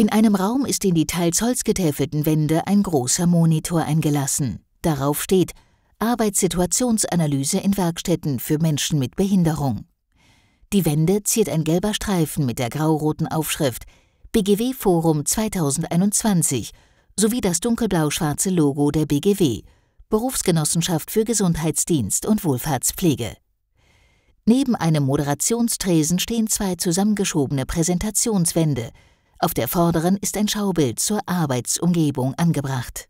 In einem Raum ist in die teils holzgetäfelten Wände ein großer Monitor eingelassen. Darauf steht Arbeitssituationsanalyse in Werkstätten für Menschen mit Behinderung. Die Wände ziert ein gelber Streifen mit der grauroten Aufschrift BGW Forum 2021 sowie das dunkelblau-schwarze Logo der BGW, Berufsgenossenschaft für Gesundheitsdienst und Wohlfahrtspflege. Neben einem Moderationstresen stehen zwei zusammengeschobene Präsentationswände – auf der vorderen ist ein Schaubild zur Arbeitsumgebung angebracht.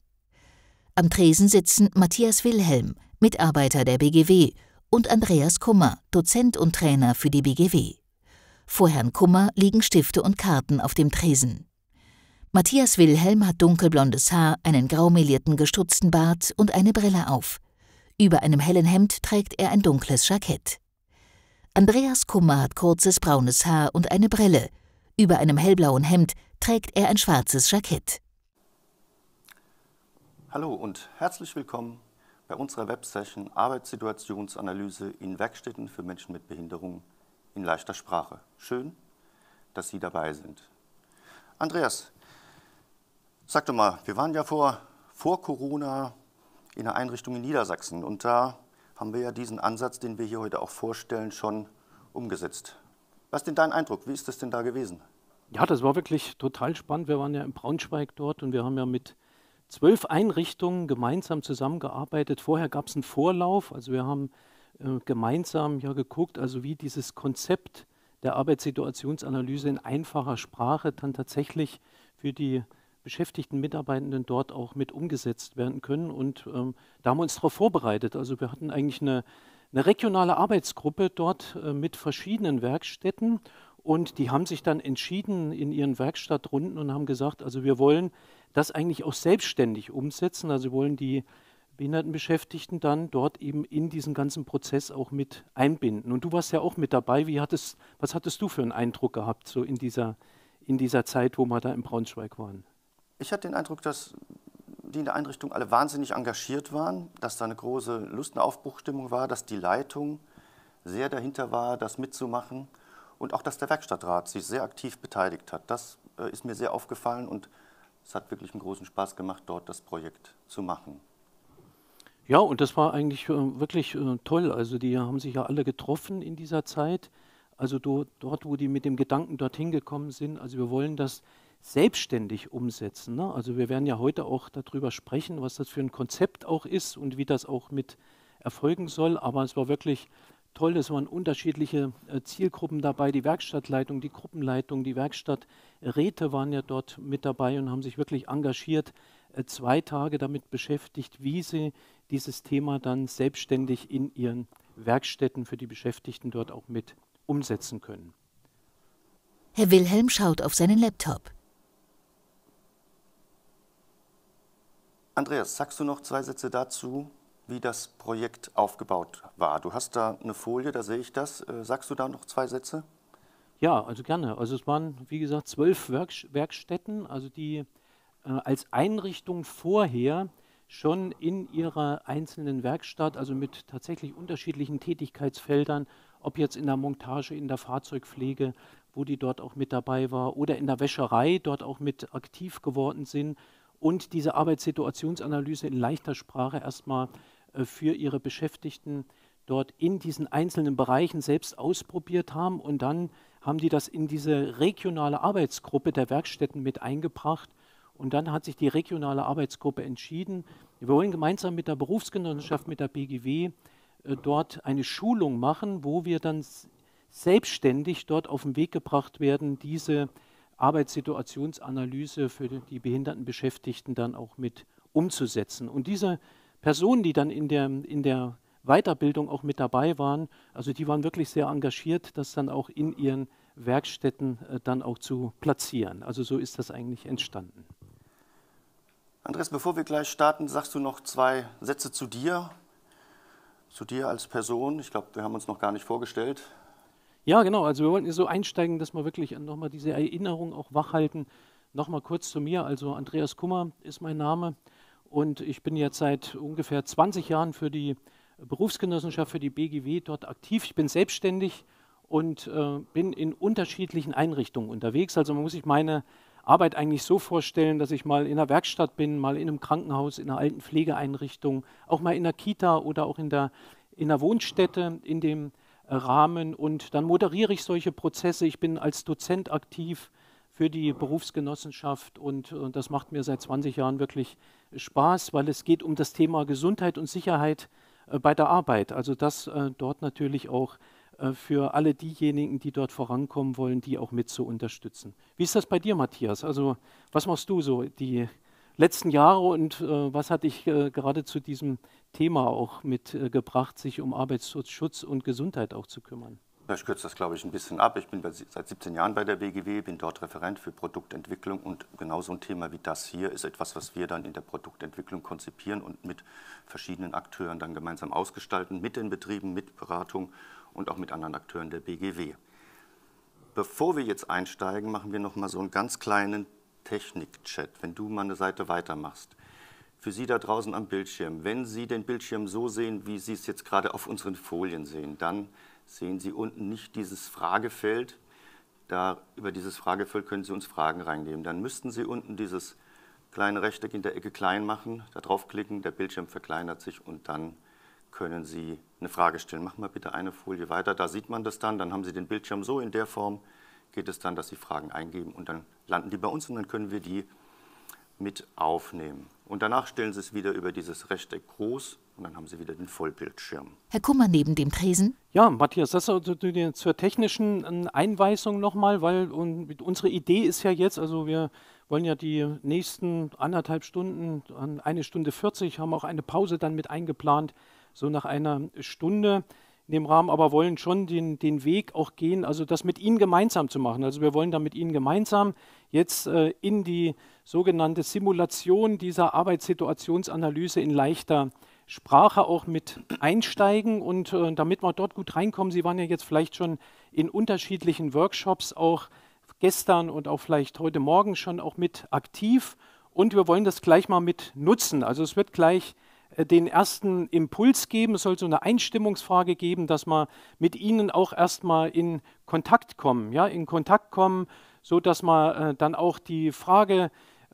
Am Tresen sitzen Matthias Wilhelm, Mitarbeiter der BGW, und Andreas Kummer, Dozent und Trainer für die BGW. Vor Herrn Kummer liegen Stifte und Karten auf dem Tresen. Matthias Wilhelm hat dunkelblondes Haar, einen graumelierten gestutzten Bart und eine Brille auf. Über einem hellen Hemd trägt er ein dunkles Jackett. Andreas Kummer hat kurzes braunes Haar und eine Brille, über einem hellblauen Hemd trägt er ein schwarzes Jackett. Hallo und herzlich willkommen bei unserer Websession Arbeitssituationsanalyse in Werkstätten für Menschen mit Behinderung in leichter Sprache. Schön, dass Sie dabei sind. Andreas, sag doch mal, wir waren ja vor, vor Corona in einer Einrichtung in Niedersachsen und da haben wir ja diesen Ansatz, den wir hier heute auch vorstellen, schon umgesetzt. Was ist denn dein Eindruck? Wie ist das denn da gewesen? Ja, das war wirklich total spannend. Wir waren ja in Braunschweig dort und wir haben ja mit zwölf Einrichtungen gemeinsam zusammengearbeitet. Vorher gab es einen Vorlauf, also wir haben äh, gemeinsam ja geguckt, also wie dieses Konzept der Arbeitssituationsanalyse in einfacher Sprache dann tatsächlich für die beschäftigten Mitarbeitenden dort auch mit umgesetzt werden können. Und ähm, da haben wir uns darauf vorbereitet. Also wir hatten eigentlich eine, eine regionale Arbeitsgruppe dort äh, mit verschiedenen Werkstätten und die haben sich dann entschieden in ihren Werkstattrunden und haben gesagt, also wir wollen das eigentlich auch selbstständig umsetzen. Also wir wollen die Behindertenbeschäftigten dann dort eben in diesen ganzen Prozess auch mit einbinden. Und du warst ja auch mit dabei. Wie hattest, was hattest du für einen Eindruck gehabt so in dieser, in dieser Zeit, wo wir da in Braunschweig waren? Ich hatte den Eindruck, dass die in der Einrichtung alle wahnsinnig engagiert waren, dass da eine große Lust- und Aufbruchstimmung war, dass die Leitung sehr dahinter war, das mitzumachen und auch, dass der Werkstattrat sich sehr aktiv beteiligt hat. Das äh, ist mir sehr aufgefallen und es hat wirklich einen großen Spaß gemacht, dort das Projekt zu machen. Ja, und das war eigentlich äh, wirklich äh, toll. Also die haben sich ja alle getroffen in dieser Zeit. Also do, dort, wo die mit dem Gedanken dorthin gekommen sind. Also wir wollen das selbstständig umsetzen. Ne? Also wir werden ja heute auch darüber sprechen, was das für ein Konzept auch ist und wie das auch mit erfolgen soll. Aber es war wirklich toll, es waren unterschiedliche äh, Zielgruppen dabei, die Werkstattleitung, die Gruppenleitung, die Werkstatträte waren ja dort mit dabei und haben sich wirklich engagiert, äh, zwei Tage damit beschäftigt, wie sie dieses Thema dann selbstständig in ihren Werkstätten für die Beschäftigten dort auch mit umsetzen können. Herr Wilhelm schaut auf seinen Laptop. Andreas, sagst du noch zwei Sätze dazu, wie das Projekt aufgebaut war. Du hast da eine Folie, da sehe ich das. Äh, sagst du da noch zwei Sätze? Ja, also gerne. Also es waren, wie gesagt, zwölf Werk Werkstätten, also die äh, als Einrichtung vorher schon in ihrer einzelnen Werkstatt, also mit tatsächlich unterschiedlichen Tätigkeitsfeldern, ob jetzt in der Montage, in der Fahrzeugpflege, wo die dort auch mit dabei war, oder in der Wäscherei dort auch mit aktiv geworden sind und diese Arbeitssituationsanalyse in leichter Sprache erstmal äh, für ihre Beschäftigten dort in diesen einzelnen Bereichen selbst ausprobiert haben und dann haben die das in diese regionale Arbeitsgruppe der Werkstätten mit eingebracht und dann hat sich die regionale Arbeitsgruppe entschieden, wir wollen gemeinsam mit der Berufsgenossenschaft, mit der BGW äh, dort eine Schulung machen, wo wir dann selbstständig dort auf den Weg gebracht werden, diese Arbeitssituationsanalyse für die behinderten Beschäftigten dann auch mit umzusetzen. Und diese Personen, die dann in der, in der Weiterbildung auch mit dabei waren, also die waren wirklich sehr engagiert, das dann auch in ihren Werkstätten äh, dann auch zu platzieren. Also so ist das eigentlich entstanden. Andres, bevor wir gleich starten, sagst du noch zwei Sätze zu dir, zu dir als Person. Ich glaube, wir haben uns noch gar nicht vorgestellt. Ja, genau. Also wir wollten hier so einsteigen, dass wir wirklich nochmal diese Erinnerung auch wachhalten. Nochmal kurz zu mir. Also Andreas Kummer ist mein Name. Und ich bin jetzt seit ungefähr 20 Jahren für die Berufsgenossenschaft, für die BGW dort aktiv. Ich bin selbstständig und äh, bin in unterschiedlichen Einrichtungen unterwegs. Also man muss sich meine Arbeit eigentlich so vorstellen, dass ich mal in einer Werkstatt bin, mal in einem Krankenhaus, in einer alten Pflegeeinrichtung, auch mal in einer Kita oder auch in der, in der Wohnstätte in dem Rahmen. Und dann moderiere ich solche Prozesse. Ich bin als Dozent aktiv für die Berufsgenossenschaft und, und das macht mir seit 20 Jahren wirklich Spaß, weil es geht um das Thema Gesundheit und Sicherheit äh, bei der Arbeit. Also das äh, dort natürlich auch äh, für alle diejenigen, die dort vorankommen wollen, die auch mit zu unterstützen. Wie ist das bei dir, Matthias? Also was machst du so die letzten Jahre und äh, was hat dich äh, gerade zu diesem Thema auch mitgebracht, äh, sich um Arbeitsschutz und Gesundheit auch zu kümmern? Ja, ich kürze das, glaube ich, ein bisschen ab. Ich bin seit 17 Jahren bei der BGW, bin dort Referent für Produktentwicklung und genauso ein Thema wie das hier ist etwas, was wir dann in der Produktentwicklung konzipieren und mit verschiedenen Akteuren dann gemeinsam ausgestalten, mit den Betrieben, mit Beratung und auch mit anderen Akteuren der BGW. Bevor wir jetzt einsteigen, machen wir noch mal so einen ganz kleinen Technik-Chat, wenn du mal eine Seite weitermachst. Für Sie da draußen am Bildschirm, wenn Sie den Bildschirm so sehen, wie Sie es jetzt gerade auf unseren Folien sehen, dann sehen Sie unten nicht dieses Fragefeld. Da, über dieses Fragefeld können Sie uns Fragen reingeben. Dann müssten Sie unten dieses kleine Rechteck in der Ecke klein machen, da draufklicken, der Bildschirm verkleinert sich und dann können Sie eine Frage stellen. Machen wir bitte eine Folie weiter, da sieht man das dann, dann haben Sie den Bildschirm so in der Form, geht es dann, dass Sie Fragen eingeben und dann landen die bei uns und dann können wir die mit aufnehmen. Und danach stellen Sie es wieder über dieses Rechteck groß und dann haben Sie wieder den Vollbildschirm. Herr Kummer neben dem Tresen. Ja, Matthias, das zur technischen ähm, Einweisung nochmal, weil unsere Idee ist ja jetzt, also wir wollen ja die nächsten anderthalb Stunden, eine Stunde 40, haben auch eine Pause dann mit eingeplant, so nach einer Stunde in dem Rahmen, aber wollen schon den, den Weg auch gehen, also das mit Ihnen gemeinsam zu machen. Also wir wollen da mit Ihnen gemeinsam jetzt äh, in die sogenannte Simulation dieser Arbeitssituationsanalyse in leichter Sprache auch mit einsteigen und äh, damit wir dort gut reinkommen, Sie waren ja jetzt vielleicht schon in unterschiedlichen Workshops auch gestern und auch vielleicht heute Morgen schon auch mit aktiv und wir wollen das gleich mal mit nutzen. Also es wird gleich äh, den ersten Impuls geben, es soll so eine Einstimmungsfrage geben, dass wir mit Ihnen auch erstmal in Kontakt kommen, ja, in Kontakt kommen, so dass man äh, dann auch die Frage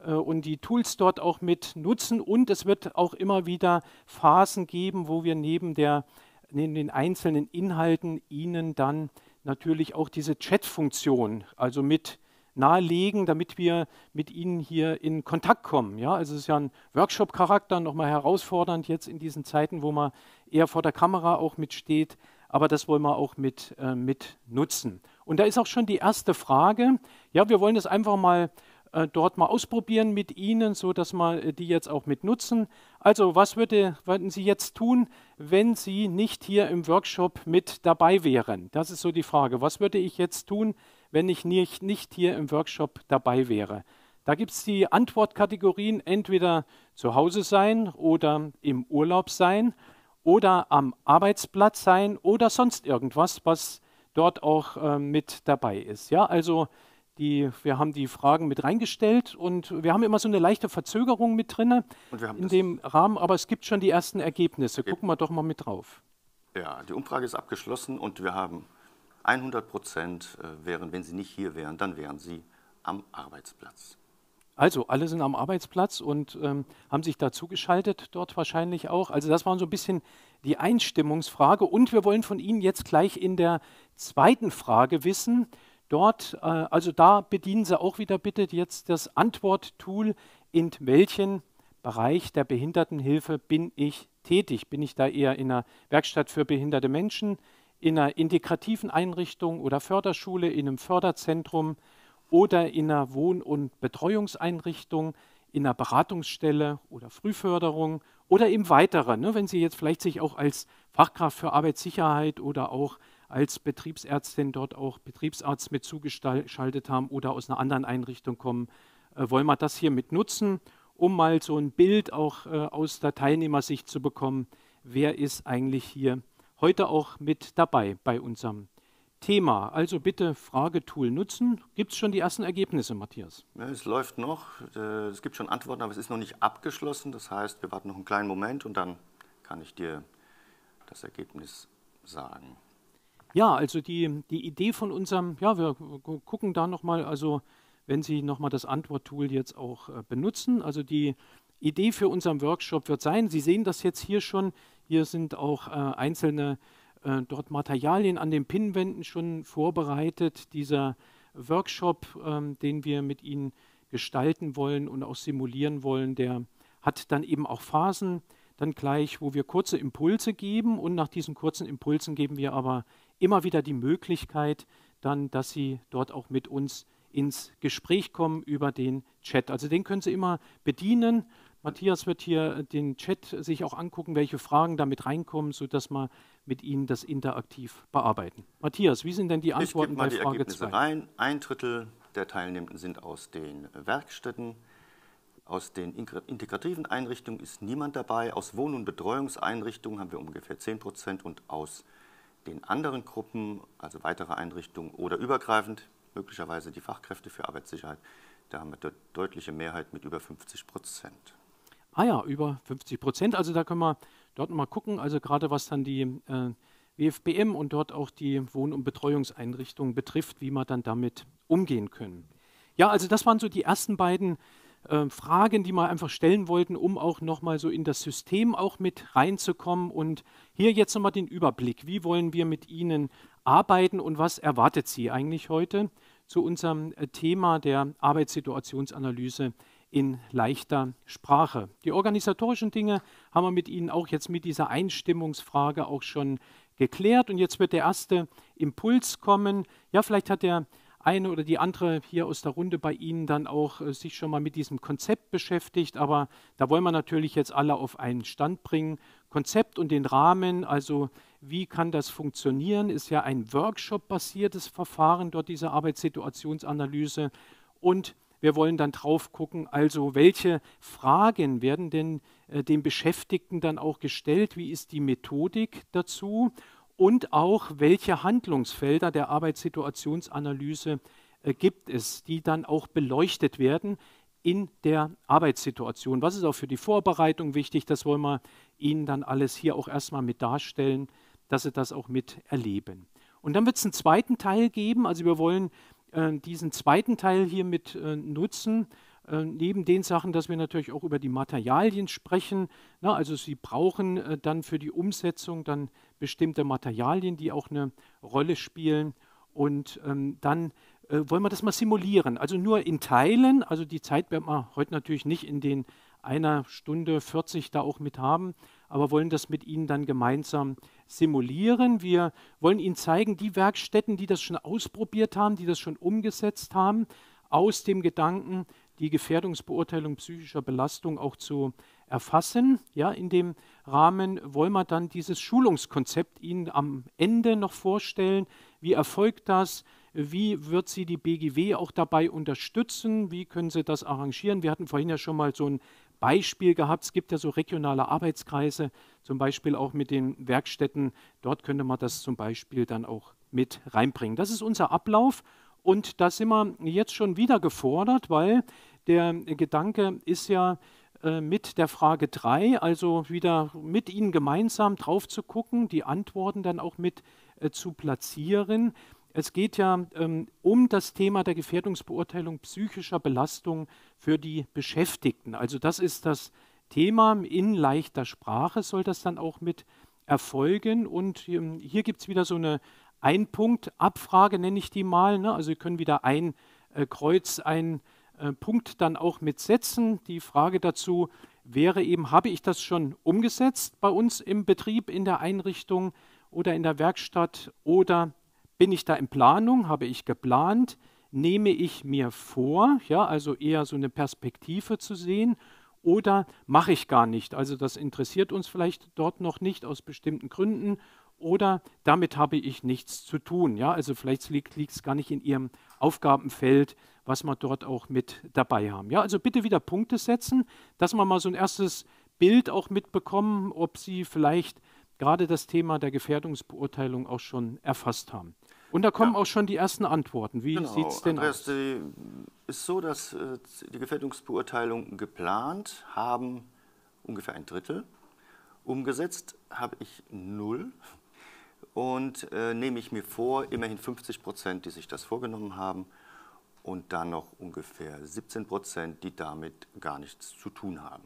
äh, und die Tools dort auch mit nutzen. Und es wird auch immer wieder Phasen geben, wo wir neben, der, neben den einzelnen Inhalten Ihnen dann natürlich auch diese Chat-Funktion, also mit nahelegen, damit wir mit Ihnen hier in Kontakt kommen. Ja, also es ist ja ein Workshop-Charakter, nochmal herausfordernd jetzt in diesen Zeiten, wo man eher vor der Kamera auch mitsteht, aber das wollen wir auch mit, äh, mit nutzen. Und da ist auch schon die erste Frage. Ja, wir wollen das einfach mal äh, dort mal ausprobieren mit Ihnen, so dass wir äh, die jetzt auch mit nutzen. Also, was würde, würden Sie jetzt tun, wenn Sie nicht hier im Workshop mit dabei wären? Das ist so die Frage. Was würde ich jetzt tun, wenn ich nicht, nicht hier im Workshop dabei wäre? Da gibt es die Antwortkategorien entweder zu Hause sein oder im Urlaub sein oder am Arbeitsplatz sein oder sonst irgendwas, was dort auch äh, mit dabei ist. Ja, also die, wir haben die Fragen mit reingestellt und wir haben immer so eine leichte Verzögerung mit drin in dem Rahmen, aber es gibt schon die ersten Ergebnisse. Okay. Gucken wir doch mal mit drauf. Ja, die Umfrage ist abgeschlossen und wir haben 100 Prozent äh, wären, wenn sie nicht hier wären, dann wären sie am Arbeitsplatz. Also, alle sind am Arbeitsplatz und ähm, haben sich dazu geschaltet, dort wahrscheinlich auch. Also, das war so ein bisschen die Einstimmungsfrage. Und wir wollen von Ihnen jetzt gleich in der zweiten Frage wissen, Dort, äh, also da bedienen Sie auch wieder bitte jetzt das Antwort-Tool, in welchem Bereich der Behindertenhilfe bin ich tätig? Bin ich da eher in einer Werkstatt für behinderte Menschen, in einer integrativen Einrichtung oder Förderschule, in einem Förderzentrum oder in einer Wohn- und Betreuungseinrichtung, in einer Beratungsstelle oder Frühförderung oder im Weiteren, ne, wenn Sie jetzt vielleicht sich auch als Fachkraft für Arbeitssicherheit oder auch als Betriebsärztin dort auch Betriebsarzt mit zugeschaltet haben oder aus einer anderen Einrichtung kommen, äh, wollen wir das hier mit nutzen, um mal so ein Bild auch äh, aus der Teilnehmersicht zu bekommen, wer ist eigentlich hier heute auch mit dabei bei unserem Thema. Also bitte Fragetool nutzen. Gibt es schon die ersten Ergebnisse, Matthias? Ja, es läuft noch. Äh, es gibt schon Antworten, aber es ist noch nicht abgeschlossen. Das heißt, wir warten noch einen kleinen Moment und dann kann ich dir das Ergebnis sagen. Ja, also die, die Idee von unserem, ja, wir gucken da nochmal, also wenn Sie nochmal das Antwort-Tool jetzt auch äh, benutzen, also die Idee für unseren Workshop wird sein, Sie sehen das jetzt hier schon, hier sind auch äh, einzelne äh, dort Materialien an den Pinnwänden schon vorbereitet, dieser Workshop, ähm, den wir mit Ihnen gestalten wollen und auch simulieren wollen, der hat dann eben auch Phasen, dann gleich, wo wir kurze Impulse geben und nach diesen kurzen Impulsen geben wir aber immer wieder die Möglichkeit, dann, dass Sie dort auch mit uns ins Gespräch kommen über den Chat. Also den können Sie immer bedienen. Matthias wird hier den Chat sich auch angucken, welche Fragen damit reinkommen, sodass wir mit Ihnen das interaktiv bearbeiten. Matthias, wie sind denn die Antworten ich mal bei die Frage Ergebnisse rein. Ein Drittel der Teilnehmenden sind aus den Werkstätten. Aus den integrativen Einrichtungen ist niemand dabei. Aus Wohn- und Betreuungseinrichtungen haben wir ungefähr 10 Prozent und aus den anderen Gruppen, also weitere Einrichtungen oder übergreifend, möglicherweise die Fachkräfte für Arbeitssicherheit, da haben wir dort deutliche Mehrheit mit über 50 Prozent. Ah ja, über 50 Prozent. Also da können wir dort mal gucken. Also gerade was dann die äh, WFBM und dort auch die Wohn- und Betreuungseinrichtungen betrifft, wie wir dann damit umgehen können. Ja, also das waren so die ersten beiden ähm, Fragen, die wir einfach stellen wollten, um auch nochmal so in das System auch mit reinzukommen. Und hier jetzt nochmal den Überblick. Wie wollen wir mit Ihnen arbeiten und was erwartet Sie eigentlich heute zu unserem äh, Thema der Arbeitssituationsanalyse in leichter Sprache. Die organisatorischen Dinge haben wir mit Ihnen auch jetzt mit dieser Einstimmungsfrage auch schon geklärt. Und jetzt wird der erste Impuls kommen. Ja, vielleicht hat der eine oder die andere hier aus der Runde bei Ihnen dann auch äh, sich schon mal mit diesem Konzept beschäftigt, aber da wollen wir natürlich jetzt alle auf einen Stand bringen. Konzept und den Rahmen, also wie kann das funktionieren, ist ja ein Workshop-basiertes Verfahren, dort diese Arbeitssituationsanalyse. Und wir wollen dann drauf gucken, also welche Fragen werden denn äh, den Beschäftigten dann auch gestellt, wie ist die Methodik dazu und auch welche Handlungsfelder der Arbeitssituationsanalyse äh, gibt es, die dann auch beleuchtet werden in der Arbeitssituation. Was ist auch für die Vorbereitung wichtig, das wollen wir Ihnen dann alles hier auch erstmal mit darstellen, dass Sie das auch mit erleben. Und dann wird es einen zweiten Teil geben, also wir wollen äh, diesen zweiten Teil hier mit äh, nutzen, äh, neben den Sachen, dass wir natürlich auch über die Materialien sprechen. Na, ne? also Sie brauchen äh, dann für die Umsetzung dann bestimmte Materialien, die auch eine Rolle spielen. Und ähm, dann äh, wollen wir das mal simulieren. Also nur in Teilen. Also die Zeit werden wir heute natürlich nicht in den einer Stunde 40 da auch mit haben, aber wollen das mit Ihnen dann gemeinsam simulieren. Wir wollen Ihnen zeigen, die Werkstätten, die das schon ausprobiert haben, die das schon umgesetzt haben, aus dem Gedanken, die Gefährdungsbeurteilung psychischer Belastung auch zu erfassen. Ja, in dem Rahmen wollen wir dann dieses Schulungskonzept Ihnen am Ende noch vorstellen. Wie erfolgt das? Wie wird sie die BGW auch dabei unterstützen? Wie können sie das arrangieren? Wir hatten vorhin ja schon mal so ein Beispiel gehabt. Es gibt ja so regionale Arbeitskreise, zum Beispiel auch mit den Werkstätten. Dort könnte man das zum Beispiel dann auch mit reinbringen. Das ist unser Ablauf und da sind wir jetzt schon wieder gefordert, weil der Gedanke ist ja äh, mit der Frage 3, also wieder mit Ihnen gemeinsam drauf zu gucken, die Antworten dann auch mit äh, zu platzieren. Es geht ja ähm, um das Thema der Gefährdungsbeurteilung psychischer Belastung für die Beschäftigten. Also das ist das Thema in leichter Sprache, soll das dann auch mit erfolgen. Und ähm, hier gibt es wieder so eine ein Punkt Abfrage nenne ich die mal. Ne? Also Sie können wieder ein äh, Kreuz, ein äh, Punkt dann auch mitsetzen. Die Frage dazu wäre eben, habe ich das schon umgesetzt bei uns im Betrieb, in der Einrichtung oder in der Werkstatt oder bin ich da in Planung, habe ich geplant, nehme ich mir vor, ja, also eher so eine Perspektive zu sehen oder mache ich gar nicht. Also das interessiert uns vielleicht dort noch nicht aus bestimmten Gründen oder damit habe ich nichts zu tun. Ja, also vielleicht liegt es gar nicht in Ihrem Aufgabenfeld, was wir dort auch mit dabei haben. Ja, also bitte wieder Punkte setzen, dass wir mal so ein erstes Bild auch mitbekommen, ob Sie vielleicht gerade das Thema der Gefährdungsbeurteilung auch schon erfasst haben. Und da kommen ja. auch schon die ersten Antworten. Wie genau. sieht es denn Andreas, aus? Es ist so, dass äh, die Gefährdungsbeurteilung geplant haben ungefähr ein Drittel. Umgesetzt habe ich null. Und äh, nehme ich mir vor, immerhin 50 Prozent, die sich das vorgenommen haben, und dann noch ungefähr 17 Prozent, die damit gar nichts zu tun haben.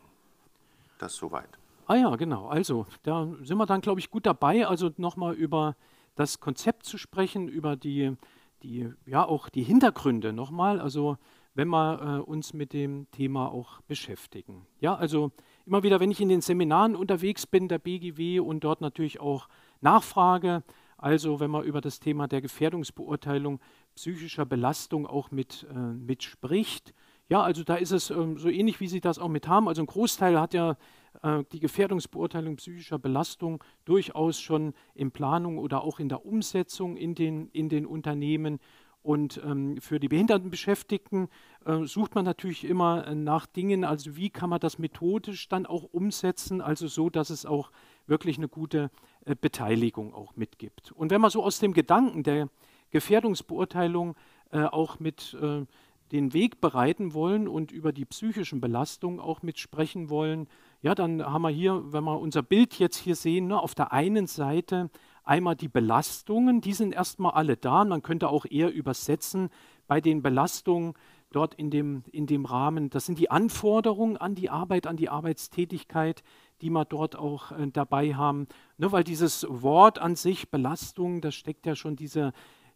Das soweit. Ah ja, genau. Also, da sind wir dann, glaube ich, gut dabei. Also nochmal über das Konzept zu sprechen, über die, die ja auch die Hintergründe nochmal. Also wenn wir äh, uns mit dem Thema auch beschäftigen. Ja, also immer wieder, wenn ich in den Seminaren unterwegs bin, der BGW und dort natürlich auch Nachfrage, also wenn man über das Thema der Gefährdungsbeurteilung psychischer Belastung auch mit, äh, mit spricht. Ja, also da ist es ähm, so ähnlich, wie Sie das auch mit haben. Also ein Großteil hat ja äh, die Gefährdungsbeurteilung psychischer Belastung durchaus schon in Planung oder auch in der Umsetzung in den, in den Unternehmen. Und ähm, für die Behindertenbeschäftigten äh, sucht man natürlich immer äh, nach Dingen, also wie kann man das methodisch dann auch umsetzen, also so, dass es auch wirklich eine gute äh, Beteiligung auch mitgibt. Und wenn man so aus dem Gedanken der Gefährdungsbeurteilung äh, auch mit äh, den Weg bereiten wollen und über die psychischen Belastungen auch mitsprechen wollen, ja, dann haben wir hier, wenn wir unser Bild jetzt hier sehen, ne, auf der einen Seite einmal die Belastungen, die sind erstmal alle da. Man könnte auch eher übersetzen bei den Belastungen dort in dem, in dem Rahmen. Das sind die Anforderungen an die Arbeit, an die Arbeitstätigkeit, die wir dort auch äh, dabei haben. Ne, weil dieses Wort an sich, Belastung, da steckt ja schon diese,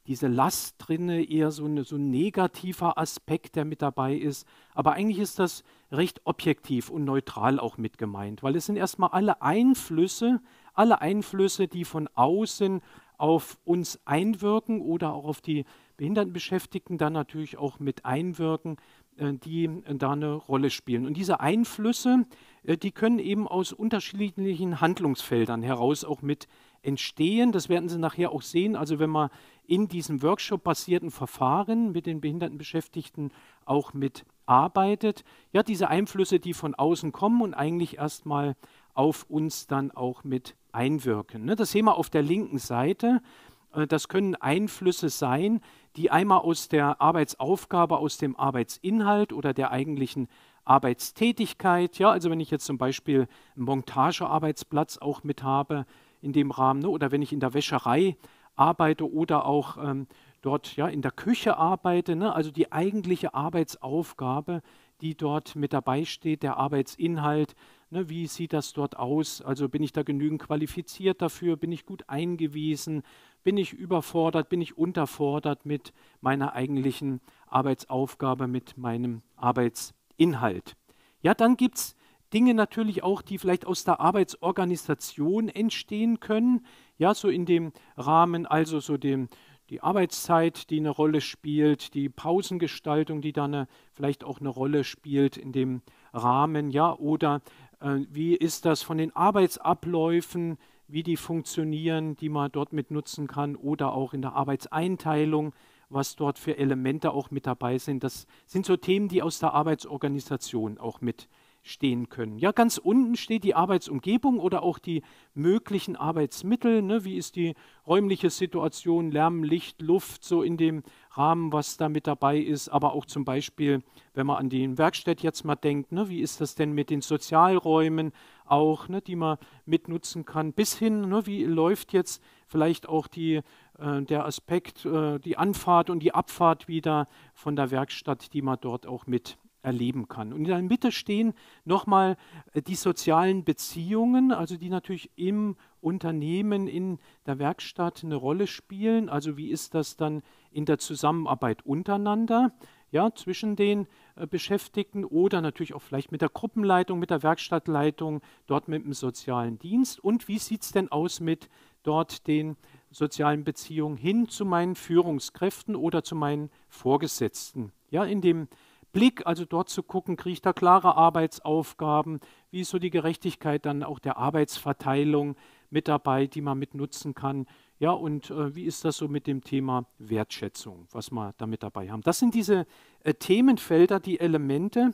diese Last drin, eher so, eine, so ein negativer Aspekt, der mit dabei ist. Aber eigentlich ist das recht objektiv und neutral auch mit gemeint, weil es sind erstmal alle Einflüsse, alle Einflüsse, die von außen auf uns einwirken oder auch auf die Behindertenbeschäftigten dann natürlich auch mit einwirken, äh, die äh, da eine Rolle spielen. Und diese Einflüsse, äh, die können eben aus unterschiedlichen Handlungsfeldern heraus auch mit entstehen. Das werden Sie nachher auch sehen. Also wenn man in diesem Workshop-basierten Verfahren mit den Behindertenbeschäftigten auch mit arbeitet, ja, diese Einflüsse, die von außen kommen und eigentlich erstmal auf uns dann auch mit einwirken. Ne? Das sehen wir auf der linken Seite. Äh, das können Einflüsse sein, die einmal aus der Arbeitsaufgabe, aus dem Arbeitsinhalt oder der eigentlichen Arbeitstätigkeit. Ja, also wenn ich jetzt zum Beispiel einen Montagearbeitsplatz auch mit habe in dem Rahmen ne, oder wenn ich in der Wäscherei arbeite oder auch ähm, dort ja, in der Küche arbeite, ne, also die eigentliche Arbeitsaufgabe, die dort mit dabei steht, der Arbeitsinhalt, ne, wie sieht das dort aus? Also bin ich da genügend qualifiziert dafür? Bin ich gut eingewiesen? Bin ich überfordert? Bin ich unterfordert mit meiner eigentlichen Arbeitsaufgabe, mit meinem Arbeitsplatz? Inhalt. Ja, dann gibt es Dinge natürlich auch, die vielleicht aus der Arbeitsorganisation entstehen können. Ja, so in dem Rahmen, also so dem, die Arbeitszeit, die eine Rolle spielt, die Pausengestaltung, die dann äh, vielleicht auch eine Rolle spielt in dem Rahmen, ja, oder äh, wie ist das von den Arbeitsabläufen, wie die funktionieren, die man dort mit nutzen kann, oder auch in der Arbeitseinteilung, was dort für Elemente auch mit dabei sind. Das sind so Themen, die aus der Arbeitsorganisation auch mitstehen können. Ja, ganz unten steht die Arbeitsumgebung oder auch die möglichen Arbeitsmittel. Ne? Wie ist die räumliche Situation, Lärm, Licht, Luft, so in dem Rahmen, was da mit dabei ist. Aber auch zum Beispiel, wenn man an die Werkstatt jetzt mal denkt, ne? wie ist das denn mit den Sozialräumen auch, ne? die man mitnutzen kann, bis hin, ne? wie läuft jetzt vielleicht auch die äh, der Aspekt, äh, die Anfahrt und die Abfahrt wieder von der Werkstatt, die man dort auch mit erleben kann. Und in der Mitte stehen nochmal äh, die sozialen Beziehungen, also die natürlich im Unternehmen, in der Werkstatt eine Rolle spielen. Also wie ist das dann in der Zusammenarbeit untereinander, ja, zwischen den Beschäftigten oder natürlich auch vielleicht mit der Gruppenleitung, mit der Werkstattleitung, dort mit dem sozialen Dienst. Und wie sieht es denn aus mit dort den sozialen Beziehung hin zu meinen Führungskräften oder zu meinen Vorgesetzten. Ja, in dem Blick, also dort zu gucken, kriege ich da klare Arbeitsaufgaben, wie ist so die Gerechtigkeit dann auch der Arbeitsverteilung mit dabei, die man mit nutzen kann. Ja, und äh, wie ist das so mit dem Thema Wertschätzung, was wir damit dabei haben? Das sind diese äh, Themenfelder, die Elemente,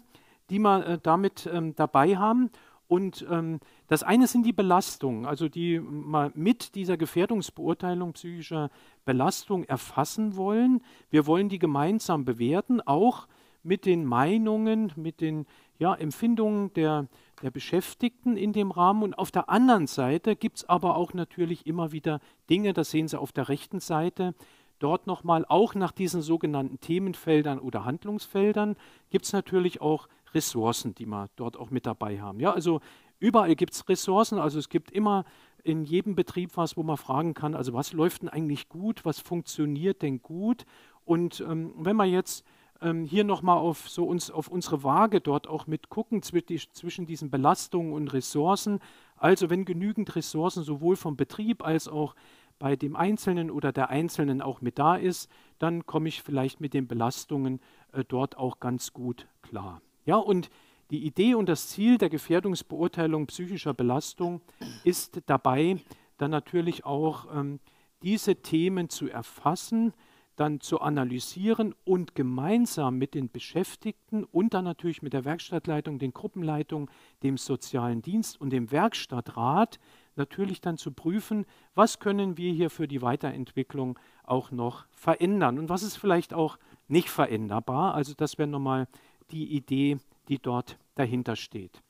die wir äh, damit ähm, dabei haben. Und ähm, das eine sind die Belastungen, also die mal mit dieser Gefährdungsbeurteilung psychischer Belastung erfassen wollen. Wir wollen die gemeinsam bewerten, auch mit den Meinungen, mit den ja, Empfindungen der, der Beschäftigten in dem Rahmen. Und auf der anderen Seite gibt es aber auch natürlich immer wieder Dinge, das sehen Sie auf der rechten Seite. Dort nochmal auch nach diesen sogenannten Themenfeldern oder Handlungsfeldern gibt es natürlich auch Ressourcen, die wir dort auch mit dabei haben. Ja, also überall gibt es Ressourcen, also es gibt immer in jedem Betrieb was, wo man fragen kann, also was läuft denn eigentlich gut, was funktioniert denn gut? Und ähm, wenn man jetzt ähm, hier nochmal auf, so uns, auf unsere Waage dort auch mitgucken zwischen diesen Belastungen und Ressourcen, also wenn genügend Ressourcen sowohl vom Betrieb als auch bei dem Einzelnen oder der Einzelnen auch mit da ist, dann komme ich vielleicht mit den Belastungen äh, dort auch ganz gut klar. Ja, und die Idee und das Ziel der Gefährdungsbeurteilung psychischer Belastung ist dabei dann natürlich auch ähm, diese Themen zu erfassen, dann zu analysieren und gemeinsam mit den Beschäftigten und dann natürlich mit der Werkstattleitung, den Gruppenleitungen, dem sozialen Dienst und dem Werkstattrat natürlich dann zu prüfen, was können wir hier für die Weiterentwicklung auch noch verändern und was ist vielleicht auch nicht veränderbar. Also das wäre nochmal die Idee, die dort dahinter steht.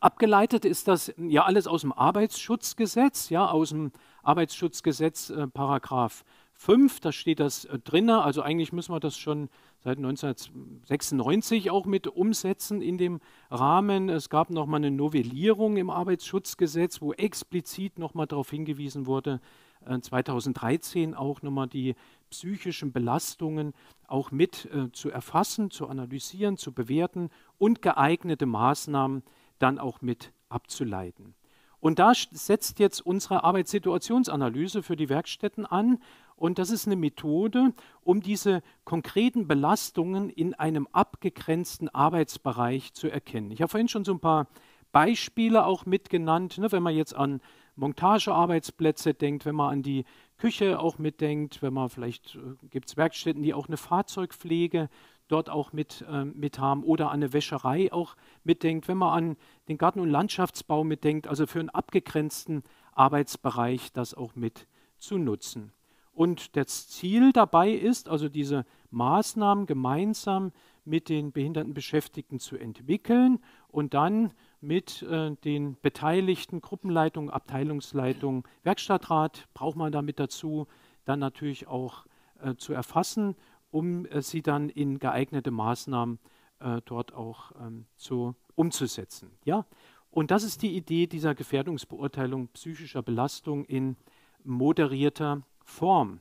Abgeleitet ist das ja alles aus dem Arbeitsschutzgesetz, ja, aus dem Arbeitsschutzgesetz äh, Paragraph 5, da steht das äh, drin. Also eigentlich müssen wir das schon seit 1996 auch mit umsetzen in dem Rahmen. Es gab nochmal eine Novellierung im Arbeitsschutzgesetz, wo explizit nochmal darauf hingewiesen wurde, 2013 äh, auch nochmal die psychischen Belastungen auch mit äh, zu erfassen, zu analysieren, zu bewerten und geeignete Maßnahmen dann auch mit abzuleiten. Und da setzt jetzt unsere Arbeitssituationsanalyse für die Werkstätten an. Und das ist eine Methode, um diese konkreten Belastungen in einem abgegrenzten Arbeitsbereich zu erkennen. Ich habe vorhin schon so ein paar Beispiele auch mitgenannt. Ne, wenn man jetzt an Montagearbeitsplätze denkt, wenn man an die Küche auch mitdenkt, wenn man vielleicht äh, gibt es Werkstätten, die auch eine Fahrzeugpflege dort auch mit, äh, mit haben oder an eine Wäscherei auch mitdenkt, wenn man an den Garten- und Landschaftsbau mitdenkt, also für einen abgegrenzten Arbeitsbereich das auch mit zu nutzen. Und das Ziel dabei ist, also diese Maßnahmen gemeinsam mit den behinderten Beschäftigten zu entwickeln und dann mit äh, den beteiligten Gruppenleitungen, Abteilungsleitungen, Werkstattrat braucht man damit dazu, dann natürlich auch äh, zu erfassen, um äh, sie dann in geeignete Maßnahmen äh, dort auch ähm, zu, umzusetzen. Ja? Und das ist die Idee dieser Gefährdungsbeurteilung psychischer Belastung in moderierter Form.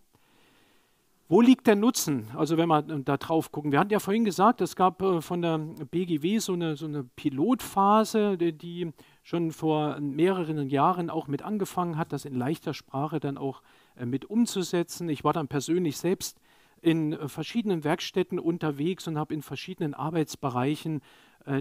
Wo liegt der Nutzen? Also wenn wir da drauf gucken. Wir hatten ja vorhin gesagt, es gab äh, von der BGW so eine, so eine Pilotphase, die schon vor mehreren Jahren auch mit angefangen hat, das in leichter Sprache dann auch äh, mit umzusetzen. Ich war dann persönlich selbst in äh, verschiedenen Werkstätten unterwegs und habe in verschiedenen Arbeitsbereichen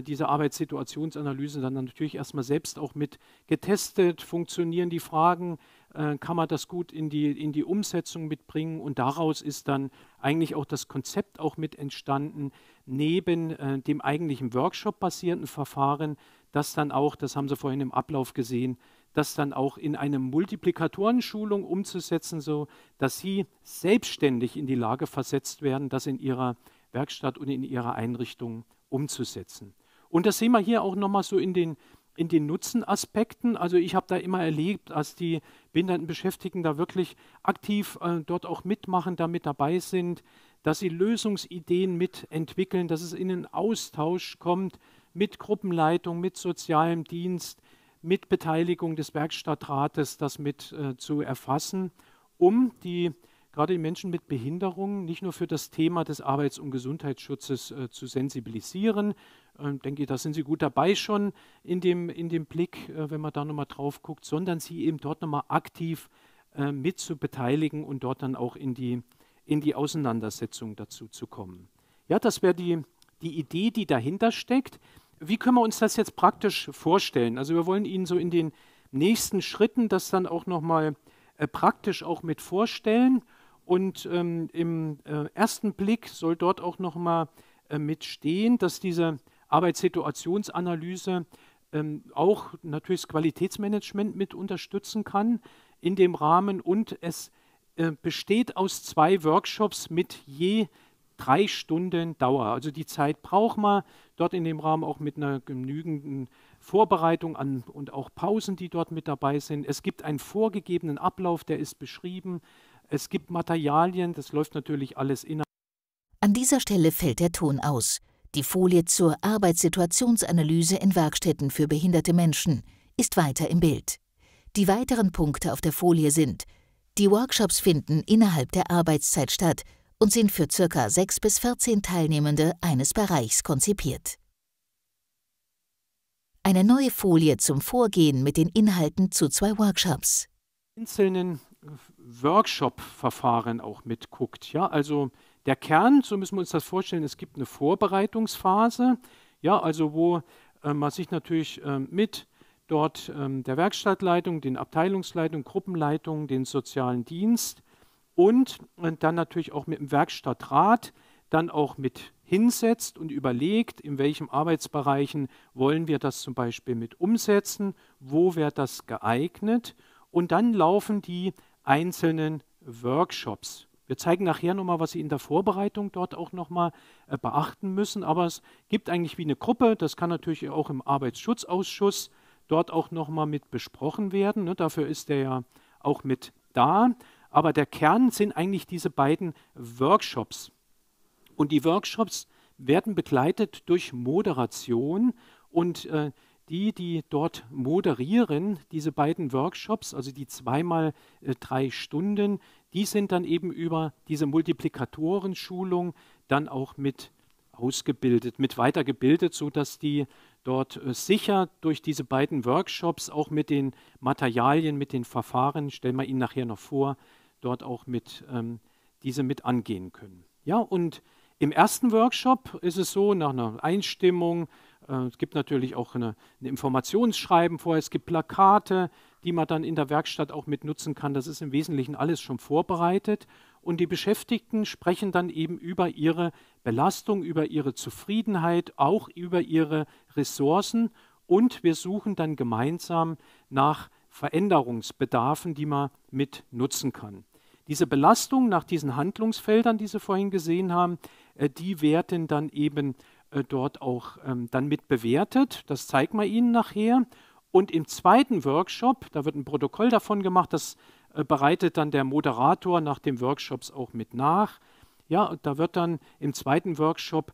diese Arbeitssituationsanalysen dann natürlich erstmal selbst auch mit getestet. Funktionieren die Fragen? äh, kann man das gut in die, in die Umsetzung mitbringen. Und daraus ist dann eigentlich auch das Konzept auch mit entstanden, neben äh, dem eigentlichen Workshop-basierten Verfahren, das dann auch, das haben Sie vorhin im Ablauf gesehen, das dann auch in eine Multiplikatorenschulung umzusetzen, so dass Sie selbstständig in die Lage versetzt werden, das in Ihrer Werkstatt und in Ihrer Einrichtung umzusetzen. Und das sehen wir hier auch nochmal so in den in den Nutzenaspekten. Also ich habe da immer erlebt, als die behinderten Beschäftigten da wirklich aktiv äh, dort auch mitmachen, da mit dabei sind, dass sie Lösungsideen mitentwickeln, dass es in einen Austausch kommt mit Gruppenleitung, mit sozialem Dienst, mit Beteiligung des Werkstattrates, das mit äh, zu erfassen, um die gerade die Menschen mit Behinderungen nicht nur für das Thema des Arbeits- und Gesundheitsschutzes äh, zu sensibilisieren. Ähm, denke ich, da sind Sie gut dabei schon in dem, in dem Blick, äh, wenn man da nochmal drauf guckt, sondern Sie eben dort nochmal aktiv äh, mit zu beteiligen und dort dann auch in die, in die Auseinandersetzung dazu zu kommen. Ja, das wäre die, die Idee, die dahinter steckt. Wie können wir uns das jetzt praktisch vorstellen? Also wir wollen Ihnen so in den nächsten Schritten das dann auch nochmal äh, praktisch auch mit vorstellen und ähm, im äh, ersten Blick soll dort auch nochmal äh, mitstehen, dass diese Arbeitssituationsanalyse ähm, auch natürlich das Qualitätsmanagement mit unterstützen kann in dem Rahmen und es äh, besteht aus zwei Workshops mit je drei Stunden Dauer. Also die Zeit braucht man dort in dem Rahmen auch mit einer genügenden Vorbereitung an und auch Pausen, die dort mit dabei sind. Es gibt einen vorgegebenen Ablauf, der ist beschrieben. Es gibt Materialien, das läuft natürlich alles innerhalb. An dieser Stelle fällt der Ton aus. Die Folie zur Arbeitssituationsanalyse in Werkstätten für behinderte Menschen ist weiter im Bild. Die weiteren Punkte auf der Folie sind: Die Workshops finden innerhalb der Arbeitszeit statt und sind für ca. 6 bis 14 Teilnehmende eines Bereichs konzipiert. Eine neue Folie zum Vorgehen mit den Inhalten zu zwei Workshops. Einzelnen Workshop-Verfahren auch mitguckt. Ja, also der Kern, so müssen wir uns das vorstellen, es gibt eine Vorbereitungsphase, ja, also wo äh, man sich natürlich äh, mit dort ähm, der Werkstattleitung, den Abteilungsleitung, Gruppenleitung, den sozialen Dienst und, und äh, dann natürlich auch mit dem Werkstattrat dann auch mit hinsetzt und überlegt, in welchen Arbeitsbereichen wollen wir das zum Beispiel mit umsetzen, wo wäre das geeignet. Und dann laufen die einzelnen Workshops. Wir zeigen nachher nochmal, was Sie in der Vorbereitung dort auch nochmal äh, beachten müssen. Aber es gibt eigentlich wie eine Gruppe, das kann natürlich auch im Arbeitsschutzausschuss dort auch nochmal mit besprochen werden. Ne? Dafür ist er ja auch mit da. Aber der Kern sind eigentlich diese beiden Workshops. Und die Workshops werden begleitet durch Moderation und äh, die, die dort moderieren, diese beiden Workshops, also die zweimal äh, drei Stunden, die sind dann eben über diese Multiplikatoren-Schulung dann auch mit ausgebildet, mit weitergebildet, sodass die dort äh, sicher durch diese beiden Workshops auch mit den Materialien, mit den Verfahren, stellen wir Ihnen nachher noch vor, dort auch mit ähm, diese mit angehen können. Ja, und im ersten Workshop ist es so, nach einer Einstimmung, äh, es gibt natürlich auch eine, ein Informationsschreiben vorher, es gibt Plakate, die man dann in der Werkstatt auch mit nutzen kann. Das ist im Wesentlichen alles schon vorbereitet. Und die Beschäftigten sprechen dann eben über ihre Belastung, über ihre Zufriedenheit, auch über ihre Ressourcen. Und wir suchen dann gemeinsam nach Veränderungsbedarfen, die man mit nutzen kann. Diese Belastung nach diesen Handlungsfeldern, die Sie vorhin gesehen haben, äh, die werden dann eben äh, dort auch ähm, dann mit bewertet. Das zeigt man Ihnen nachher. Und im zweiten Workshop, da wird ein Protokoll davon gemacht, das äh, bereitet dann der Moderator nach den Workshops auch mit nach. Ja, da wird dann im zweiten Workshop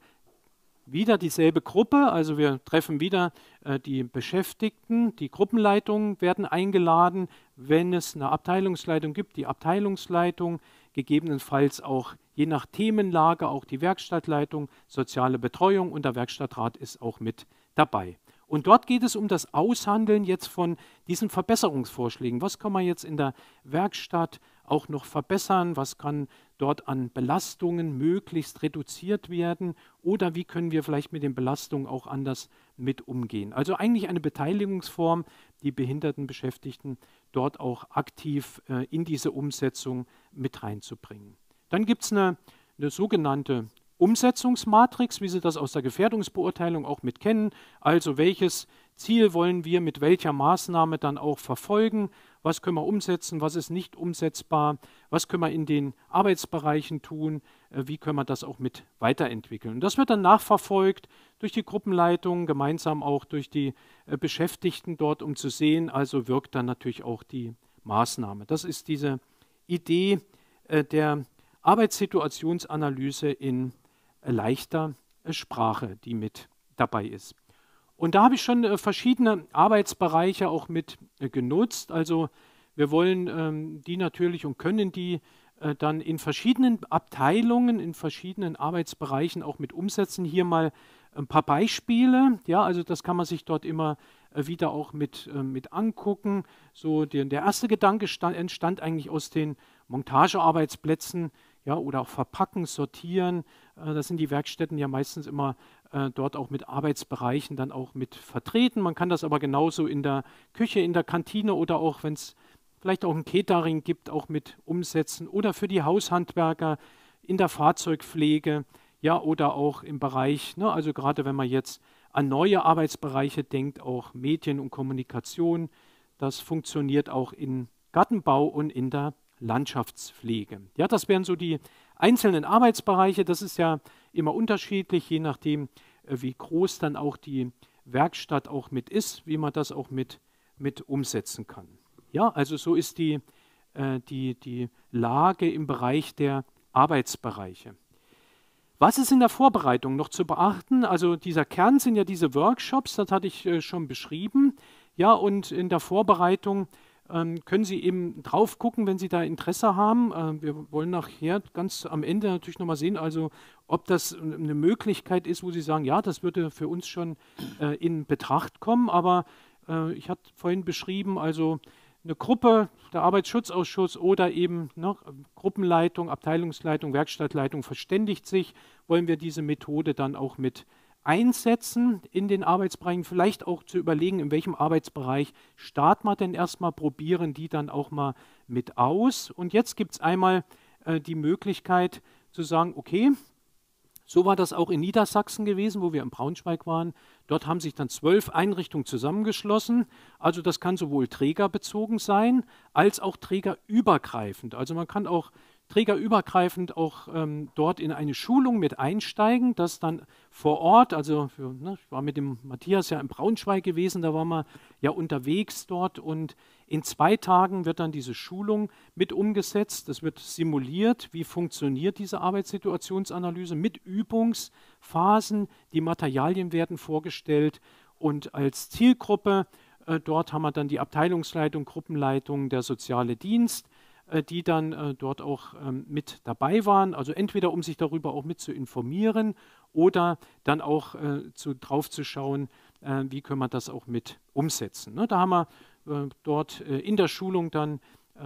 wieder dieselbe Gruppe, also wir treffen wieder äh, die Beschäftigten, die Gruppenleitungen werden eingeladen, wenn es eine Abteilungsleitung gibt, die Abteilungsleitung, gegebenenfalls auch je nach Themenlage auch die Werkstattleitung, soziale Betreuung und der Werkstattrat ist auch mit dabei. Und dort geht es um das Aushandeln jetzt von diesen Verbesserungsvorschlägen. Was kann man jetzt in der Werkstatt auch noch verbessern? Was kann dort an Belastungen möglichst reduziert werden? Oder wie können wir vielleicht mit den Belastungen auch anders mit umgehen? Also eigentlich eine Beteiligungsform, die behinderten Beschäftigten dort auch aktiv äh, in diese Umsetzung mit reinzubringen. Dann gibt es eine, eine sogenannte Umsetzungsmatrix, wie Sie das aus der Gefährdungsbeurteilung auch mit kennen. Also welches Ziel wollen wir mit welcher Maßnahme dann auch verfolgen? Was können wir umsetzen? Was ist nicht umsetzbar? Was können wir in den Arbeitsbereichen tun? Äh, wie können wir das auch mit weiterentwickeln? Und das wird dann nachverfolgt durch die Gruppenleitung, gemeinsam auch durch die äh, Beschäftigten dort, um zu sehen, also wirkt dann natürlich auch die Maßnahme. Das ist diese Idee äh, der Arbeitssituationsanalyse in äh, leichter äh, Sprache, die mit dabei ist. Und da habe ich schon äh, verschiedene Arbeitsbereiche auch mit genutzt. Also wir wollen ähm, die natürlich und können die dann in verschiedenen Abteilungen, in verschiedenen Arbeitsbereichen auch mit umsetzen. Hier mal ein paar Beispiele. Ja, also das kann man sich dort immer wieder auch mit, mit angucken. So der, der erste Gedanke stand, entstand eigentlich aus den Montagearbeitsplätzen, ja, oder auch verpacken, sortieren. Äh, das sind die Werkstätten ja meistens immer äh, dort auch mit Arbeitsbereichen dann auch mit vertreten. Man kann das aber genauso in der Küche, in der Kantine oder auch, wenn es vielleicht auch ein Catering gibt, auch mit umsetzen oder für die Haushandwerker in der Fahrzeugpflege, ja, oder auch im Bereich, ne, also gerade wenn man jetzt an neue Arbeitsbereiche denkt, auch Medien und Kommunikation, das funktioniert auch in Gartenbau und in der Landschaftspflege. Ja, das wären so die einzelnen Arbeitsbereiche. Das ist ja immer unterschiedlich, je nachdem, äh, wie groß dann auch die Werkstatt auch mit ist, wie man das auch mit, mit umsetzen kann. Ja, also so ist die, äh, die, die Lage im Bereich der Arbeitsbereiche. Was ist in der Vorbereitung noch zu beachten? Also dieser Kern sind ja diese Workshops, das hatte ich äh, schon beschrieben. Ja, und in der Vorbereitung ähm, können Sie eben drauf gucken, wenn Sie da Interesse haben. Äh, wir wollen nachher ganz am Ende natürlich nochmal sehen, also ob das eine Möglichkeit ist, wo Sie sagen, ja, das würde für uns schon äh, in Betracht kommen. Aber äh, ich hatte vorhin beschrieben, also eine Gruppe, der Arbeitsschutzausschuss oder eben ne, Gruppenleitung, Abteilungsleitung, Werkstattleitung verständigt sich, wollen wir diese Methode dann auch mit einsetzen in den Arbeitsbereichen, vielleicht auch zu überlegen, in welchem Arbeitsbereich starten wir denn erstmal, probieren die dann auch mal mit aus. Und jetzt gibt es einmal äh, die Möglichkeit zu sagen, okay, so war das auch in Niedersachsen gewesen, wo wir in Braunschweig waren. Dort haben sich dann zwölf Einrichtungen zusammengeschlossen. Also das kann sowohl trägerbezogen sein als auch trägerübergreifend. Also man kann auch trägerübergreifend auch ähm, dort in eine Schulung mit einsteigen, dass dann vor Ort, also für, ne, ich war mit dem Matthias ja in Braunschweig gewesen, da waren wir ja unterwegs dort und in zwei Tagen wird dann diese Schulung mit umgesetzt. Es wird simuliert, wie funktioniert diese Arbeitssituationsanalyse mit Übungsphasen. Die Materialien werden vorgestellt und als Zielgruppe äh, Dort haben wir dann die Abteilungsleitung, Gruppenleitung, der soziale Dienst. Äh, die dann äh, dort auch ähm, mit dabei waren. Also entweder um sich darüber auch mit zu informieren oder dann auch äh, zu, drauf zu schauen, wie können wir das auch mit umsetzen. Ne? Da haben wir dort in der Schulung dann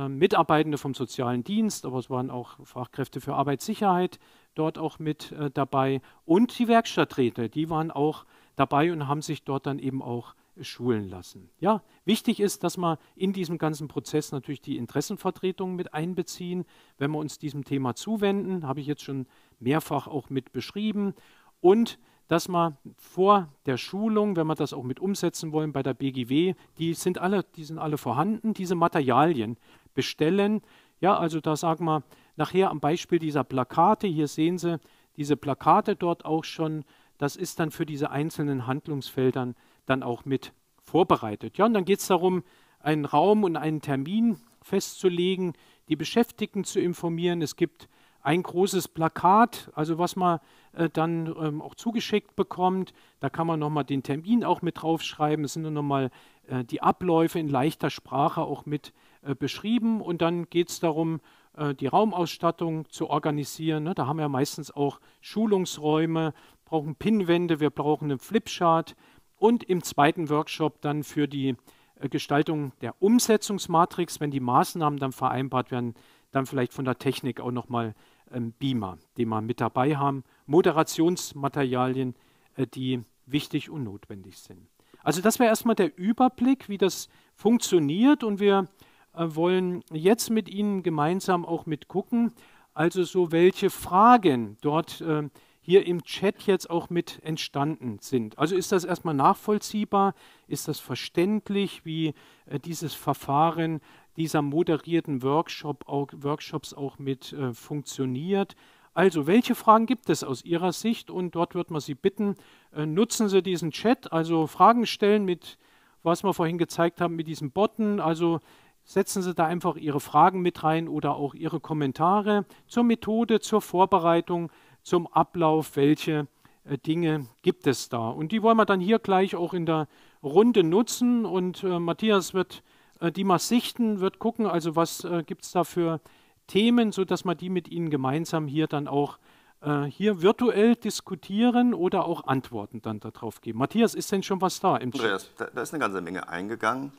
Mitarbeitende vom sozialen Dienst, aber es waren auch Fachkräfte für Arbeitssicherheit dort auch mit äh, dabei und die Werkstatträte, die waren auch dabei und haben sich dort dann eben auch schulen lassen. Ja, wichtig ist, dass wir in diesem ganzen Prozess natürlich die Interessenvertretungen mit einbeziehen. Wenn wir uns diesem Thema zuwenden, habe ich jetzt schon mehrfach auch mit beschrieben. Und dass man vor der Schulung, wenn wir das auch mit umsetzen wollen bei der BGW, die sind alle, die sind alle vorhanden, diese Materialien bestellen. Ja, also da sagen wir nachher am Beispiel dieser Plakate, hier sehen Sie diese Plakate dort auch schon, das ist dann für diese einzelnen Handlungsfeldern dann auch mit vorbereitet. Ja, und dann geht es darum, einen Raum und einen Termin festzulegen, die Beschäftigten zu informieren. Es gibt ein großes Plakat, also was man äh, dann ähm, auch zugeschickt bekommt. Da kann man nochmal den Termin auch mit draufschreiben. Es sind dann nochmal äh, die Abläufe in leichter Sprache auch mit äh, beschrieben. Und dann geht es darum, äh, die Raumausstattung zu organisieren. Ne? Da haben wir meistens auch Schulungsräume, brauchen Pinnwände, wir brauchen einen Flipchart, und im zweiten Workshop dann für die äh, Gestaltung der Umsetzungsmatrix, wenn die Maßnahmen dann vereinbart werden, dann vielleicht von der Technik auch nochmal ähm, Beamer, den wir mit dabei haben, Moderationsmaterialien, äh, die wichtig und notwendig sind. Also das wäre erstmal der Überblick, wie das funktioniert und wir äh, wollen jetzt mit Ihnen gemeinsam auch mitgucken, also so welche Fragen dort äh, hier im Chat jetzt auch mit entstanden sind. Also ist das erstmal nachvollziehbar? Ist das verständlich, wie äh, dieses Verfahren dieser moderierten Workshop auch, Workshops auch mit äh, funktioniert? Also, welche Fragen gibt es aus Ihrer Sicht? Und dort wird man Sie bitten, äh, nutzen Sie diesen Chat, also Fragen stellen mit, was wir vorhin gezeigt haben, mit diesem Botten. Also setzen Sie da einfach Ihre Fragen mit rein oder auch Ihre Kommentare zur Methode, zur Vorbereitung zum Ablauf, welche äh, Dinge gibt es da. Und die wollen wir dann hier gleich auch in der Runde nutzen. Und äh, Matthias wird äh, die mal sichten, wird gucken, also was äh, gibt es da für Themen, sodass wir die mit Ihnen gemeinsam hier dann auch äh, hier virtuell diskutieren oder auch Antworten dann darauf geben. Matthias, ist denn schon was da im Chat? Andreas, da, da ist eine ganze Menge eingegangen.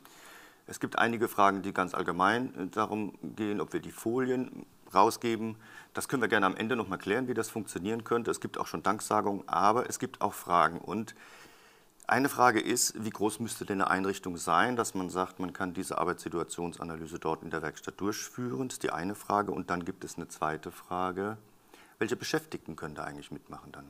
Es gibt einige Fragen, die ganz allgemein äh, darum gehen, ob wir die Folien rausgeben. Das können wir gerne am Ende noch mal klären, wie das funktionieren könnte. Es gibt auch schon Danksagungen, aber es gibt auch Fragen. Und eine Frage ist, wie groß müsste denn eine Einrichtung sein, dass man sagt, man kann diese Arbeitssituationsanalyse dort in der Werkstatt durchführen? Das ist die eine Frage. Und dann gibt es eine zweite Frage. Welche Beschäftigten können da eigentlich mitmachen dann?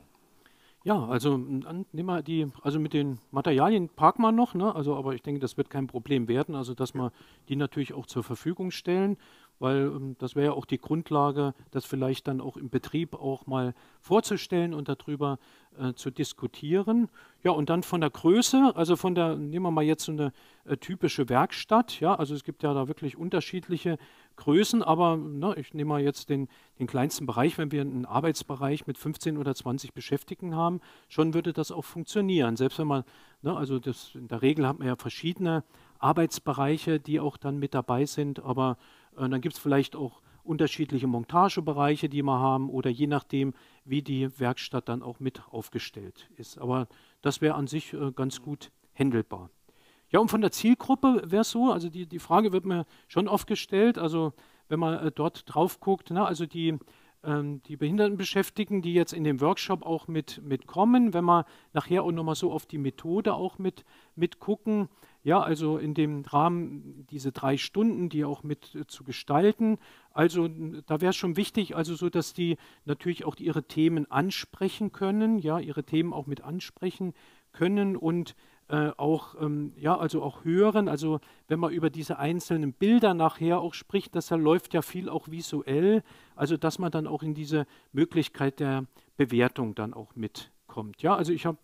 Ja, also nehmen wir die, also mit den Materialien parken wir noch, ne? Also, aber ich denke, das wird kein Problem werden. Also, dass wir die natürlich auch zur Verfügung stellen weil ähm, das wäre ja auch die Grundlage, das vielleicht dann auch im Betrieb auch mal vorzustellen und darüber äh, zu diskutieren. Ja, und dann von der Größe, also von der, nehmen wir mal jetzt so eine äh, typische Werkstatt, ja, also es gibt ja da wirklich unterschiedliche Größen, aber ne, ich nehme mal jetzt den, den kleinsten Bereich, wenn wir einen Arbeitsbereich mit 15 oder 20 Beschäftigten haben, schon würde das auch funktionieren. Selbst wenn man, ne, also das, in der Regel hat man ja verschiedene Arbeitsbereiche, die auch dann mit dabei sind, aber äh, dann gibt es vielleicht auch unterschiedliche Montagebereiche, die wir haben oder je nachdem, wie die Werkstatt dann auch mit aufgestellt ist. Aber das wäre an sich äh, ganz gut händelbar. Ja, und von der Zielgruppe wäre es so, also die, die Frage wird mir schon oft gestellt, also wenn man äh, dort drauf guckt, na, ne, also die ähm, die Behinderten beschäftigen, die jetzt in dem Workshop auch mit, mitkommen. Wenn wir nachher auch nochmal so auf die Methode auch mit, mitgucken, ja, also in dem Rahmen diese drei Stunden, die auch mit äh, zu gestalten. Also da wäre es schon wichtig, also so, dass die natürlich auch ihre Themen ansprechen können, ja, ihre Themen auch mit ansprechen können und äh, auch, ähm, ja, also auch hören. Also wenn man über diese einzelnen Bilder nachher auch spricht, das läuft ja viel auch visuell, also dass man dann auch in diese Möglichkeit der Bewertung dann auch mitkommt. Ja, also ich habe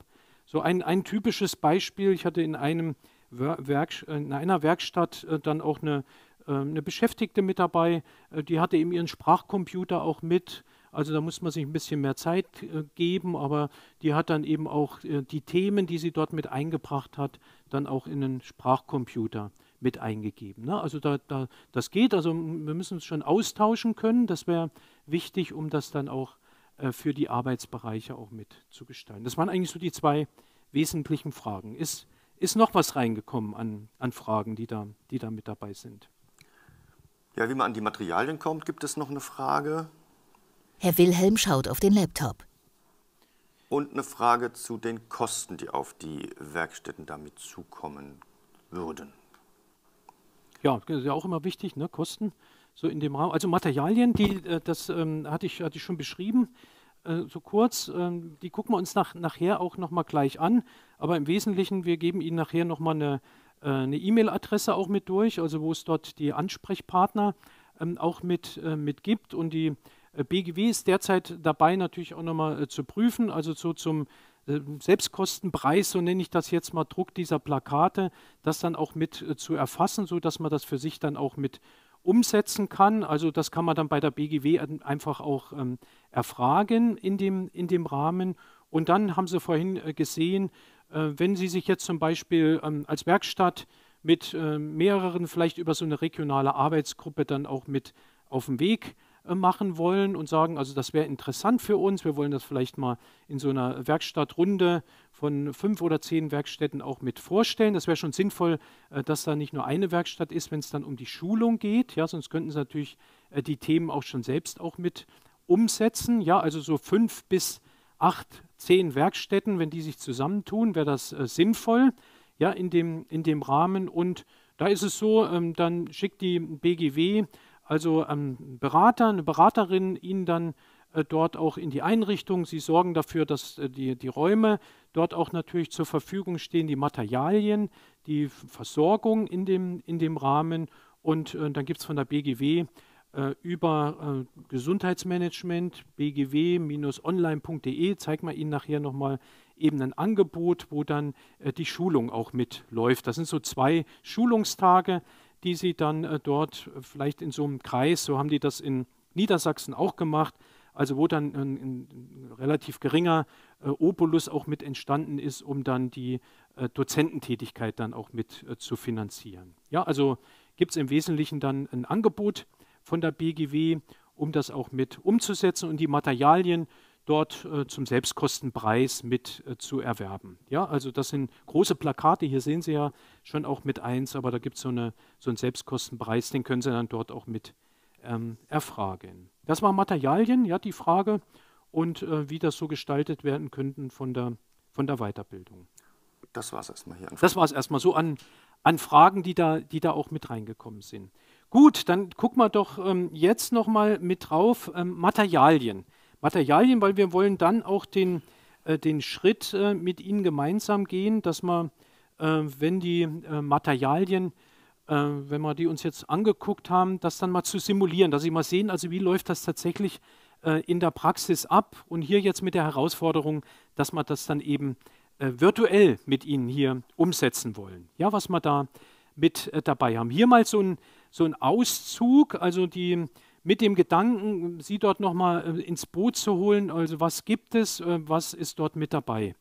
so ein, ein typisches Beispiel, ich hatte in einem Werk, äh, in einer Werkstatt äh, dann auch eine, äh, eine Beschäftigte mit dabei, äh, die hatte eben ihren Sprachcomputer auch mit also da muss man sich ein bisschen mehr Zeit äh, geben, aber die hat dann eben auch äh, die Themen, die sie dort mit eingebracht hat, dann auch in den Sprachcomputer mit eingegeben. Ne? Also da, da, das geht, also wir müssen uns schon austauschen können, das wäre wichtig, um das dann auch äh, für die Arbeitsbereiche auch mitzugestalten. Das waren eigentlich so die zwei wesentlichen Fragen. Ist, ist noch was reingekommen an, an Fragen, die da, die da mit dabei sind? Ja, wie man an die Materialien kommt, gibt es noch eine Frage. Ja. Herr Wilhelm schaut auf den Laptop. Und eine Frage zu den Kosten, die auf die Werkstätten damit zukommen würden. Ja, das ist ja auch immer wichtig, ne? Kosten so in dem Raum. Also Materialien, die, äh, das ähm, hatte, ich, hatte ich schon beschrieben, äh, so kurz, äh, die gucken wir uns nach, nachher auch nochmal gleich an. Aber im Wesentlichen, wir geben Ihnen nachher nochmal eine äh, E-Mail-Adresse auch mit durch, also wo es dort die Ansprechpartner ähm, auch mit, äh, mit gibt und die äh, BGW ist derzeit dabei, natürlich auch nochmal äh, zu prüfen, also so zum äh, Selbstkostenpreis, so nenne ich das jetzt mal, Druck dieser Plakate, das dann auch mit zu erfassen, sodass man das für sich dann auch mit umsetzen kann. Also das kann man dann bei der BGW einfach auch ähm, erfragen in dem, in dem Rahmen. Und dann haben Sie vorhin äh, gesehen, äh, wenn Sie sich jetzt zum Beispiel ähm, als Werkstatt mit äh, mehreren vielleicht über so eine regionale Arbeitsgruppe dann auch mit auf den Weg äh, machen wollen und sagen, also das wäre interessant für uns, wir wollen das vielleicht mal in so einer Werkstattrunde von fünf oder zehn Werkstätten auch mit vorstellen. Das wäre schon sinnvoll, äh, dass da nicht nur eine Werkstatt ist, wenn es dann um die Schulung geht, ja, sonst könnten sie natürlich äh, die Themen auch schon selbst auch mit umsetzen, ja, also so fünf bis acht, zehn Werkstätten, wenn die sich zusammentun, wäre das sinnvoll, ja, in dem, in dem Rahmen und da ist es so, ähm, dann schickt die BGW also ähm, Berater, eine Beraterin Ihnen dann äh, dort auch in die Einrichtung. Sie sorgen dafür, dass äh, die, die Räume dort auch natürlich zur Verfügung stehen, die Materialien, die Versorgung in dem, in dem Rahmen. Und äh, dann gibt es von der BGW äh, über äh, Gesundheitsmanagement, bgw-online.de, zeigt man Ihnen nachher nochmal eben ein Angebot, wo dann äh, die Schulung auch mitläuft. Das sind so zwei Schulungstage die sie dann äh, dort äh, vielleicht in so einem Kreis, so haben die das in Niedersachsen auch gemacht, also wo dann ein, ein relativ geringer äh, Opulus auch mit entstanden ist, um dann die Dozententätigkeit dann auch mit zu finanzieren. Ja, also gibt es im Wesentlichen dann ein Angebot von der BGW, um das auch mit umzusetzen und die Materialien dort äh, zum Selbstkostenpreis mit äh, zu erwerben. Ja, also das sind große Plakate, hier sehen Sie ja schon auch mit eins, aber da gibt so es so einen Selbstkostenpreis, den können Sie dann dort auch mit ähm, erfragen. Das waren Materialien, ja, die Frage und äh, wie das so gestaltet werden könnten von der, von der Weiterbildung. Das war es erstmal hier. das war es erstmal so an, an Fragen, die da, die da auch mit reingekommen sind. Gut, dann gucken wir doch ähm, jetzt nochmal mit drauf, ähm, Materialien. Materialien, weil wir wollen dann auch den, äh, den Schritt äh, mit Ihnen gemeinsam gehen, dass man, äh, wenn die äh, Materialien, äh, wenn wir die uns jetzt angeguckt haben, das dann mal zu simulieren, dass Sie mal sehen, also wie läuft das tatsächlich äh, in der Praxis ab und hier jetzt mit der Herausforderung, dass wir das dann eben virtuell mit Ihnen hier umsetzen wollen. Ja, was wir da mit dabei haben. Hier mal so ein, so ein Auszug, also die mit dem Gedanken, Sie dort nochmal äh, ins Boot zu holen. Also was gibt es, äh, was ist dort mit dabei?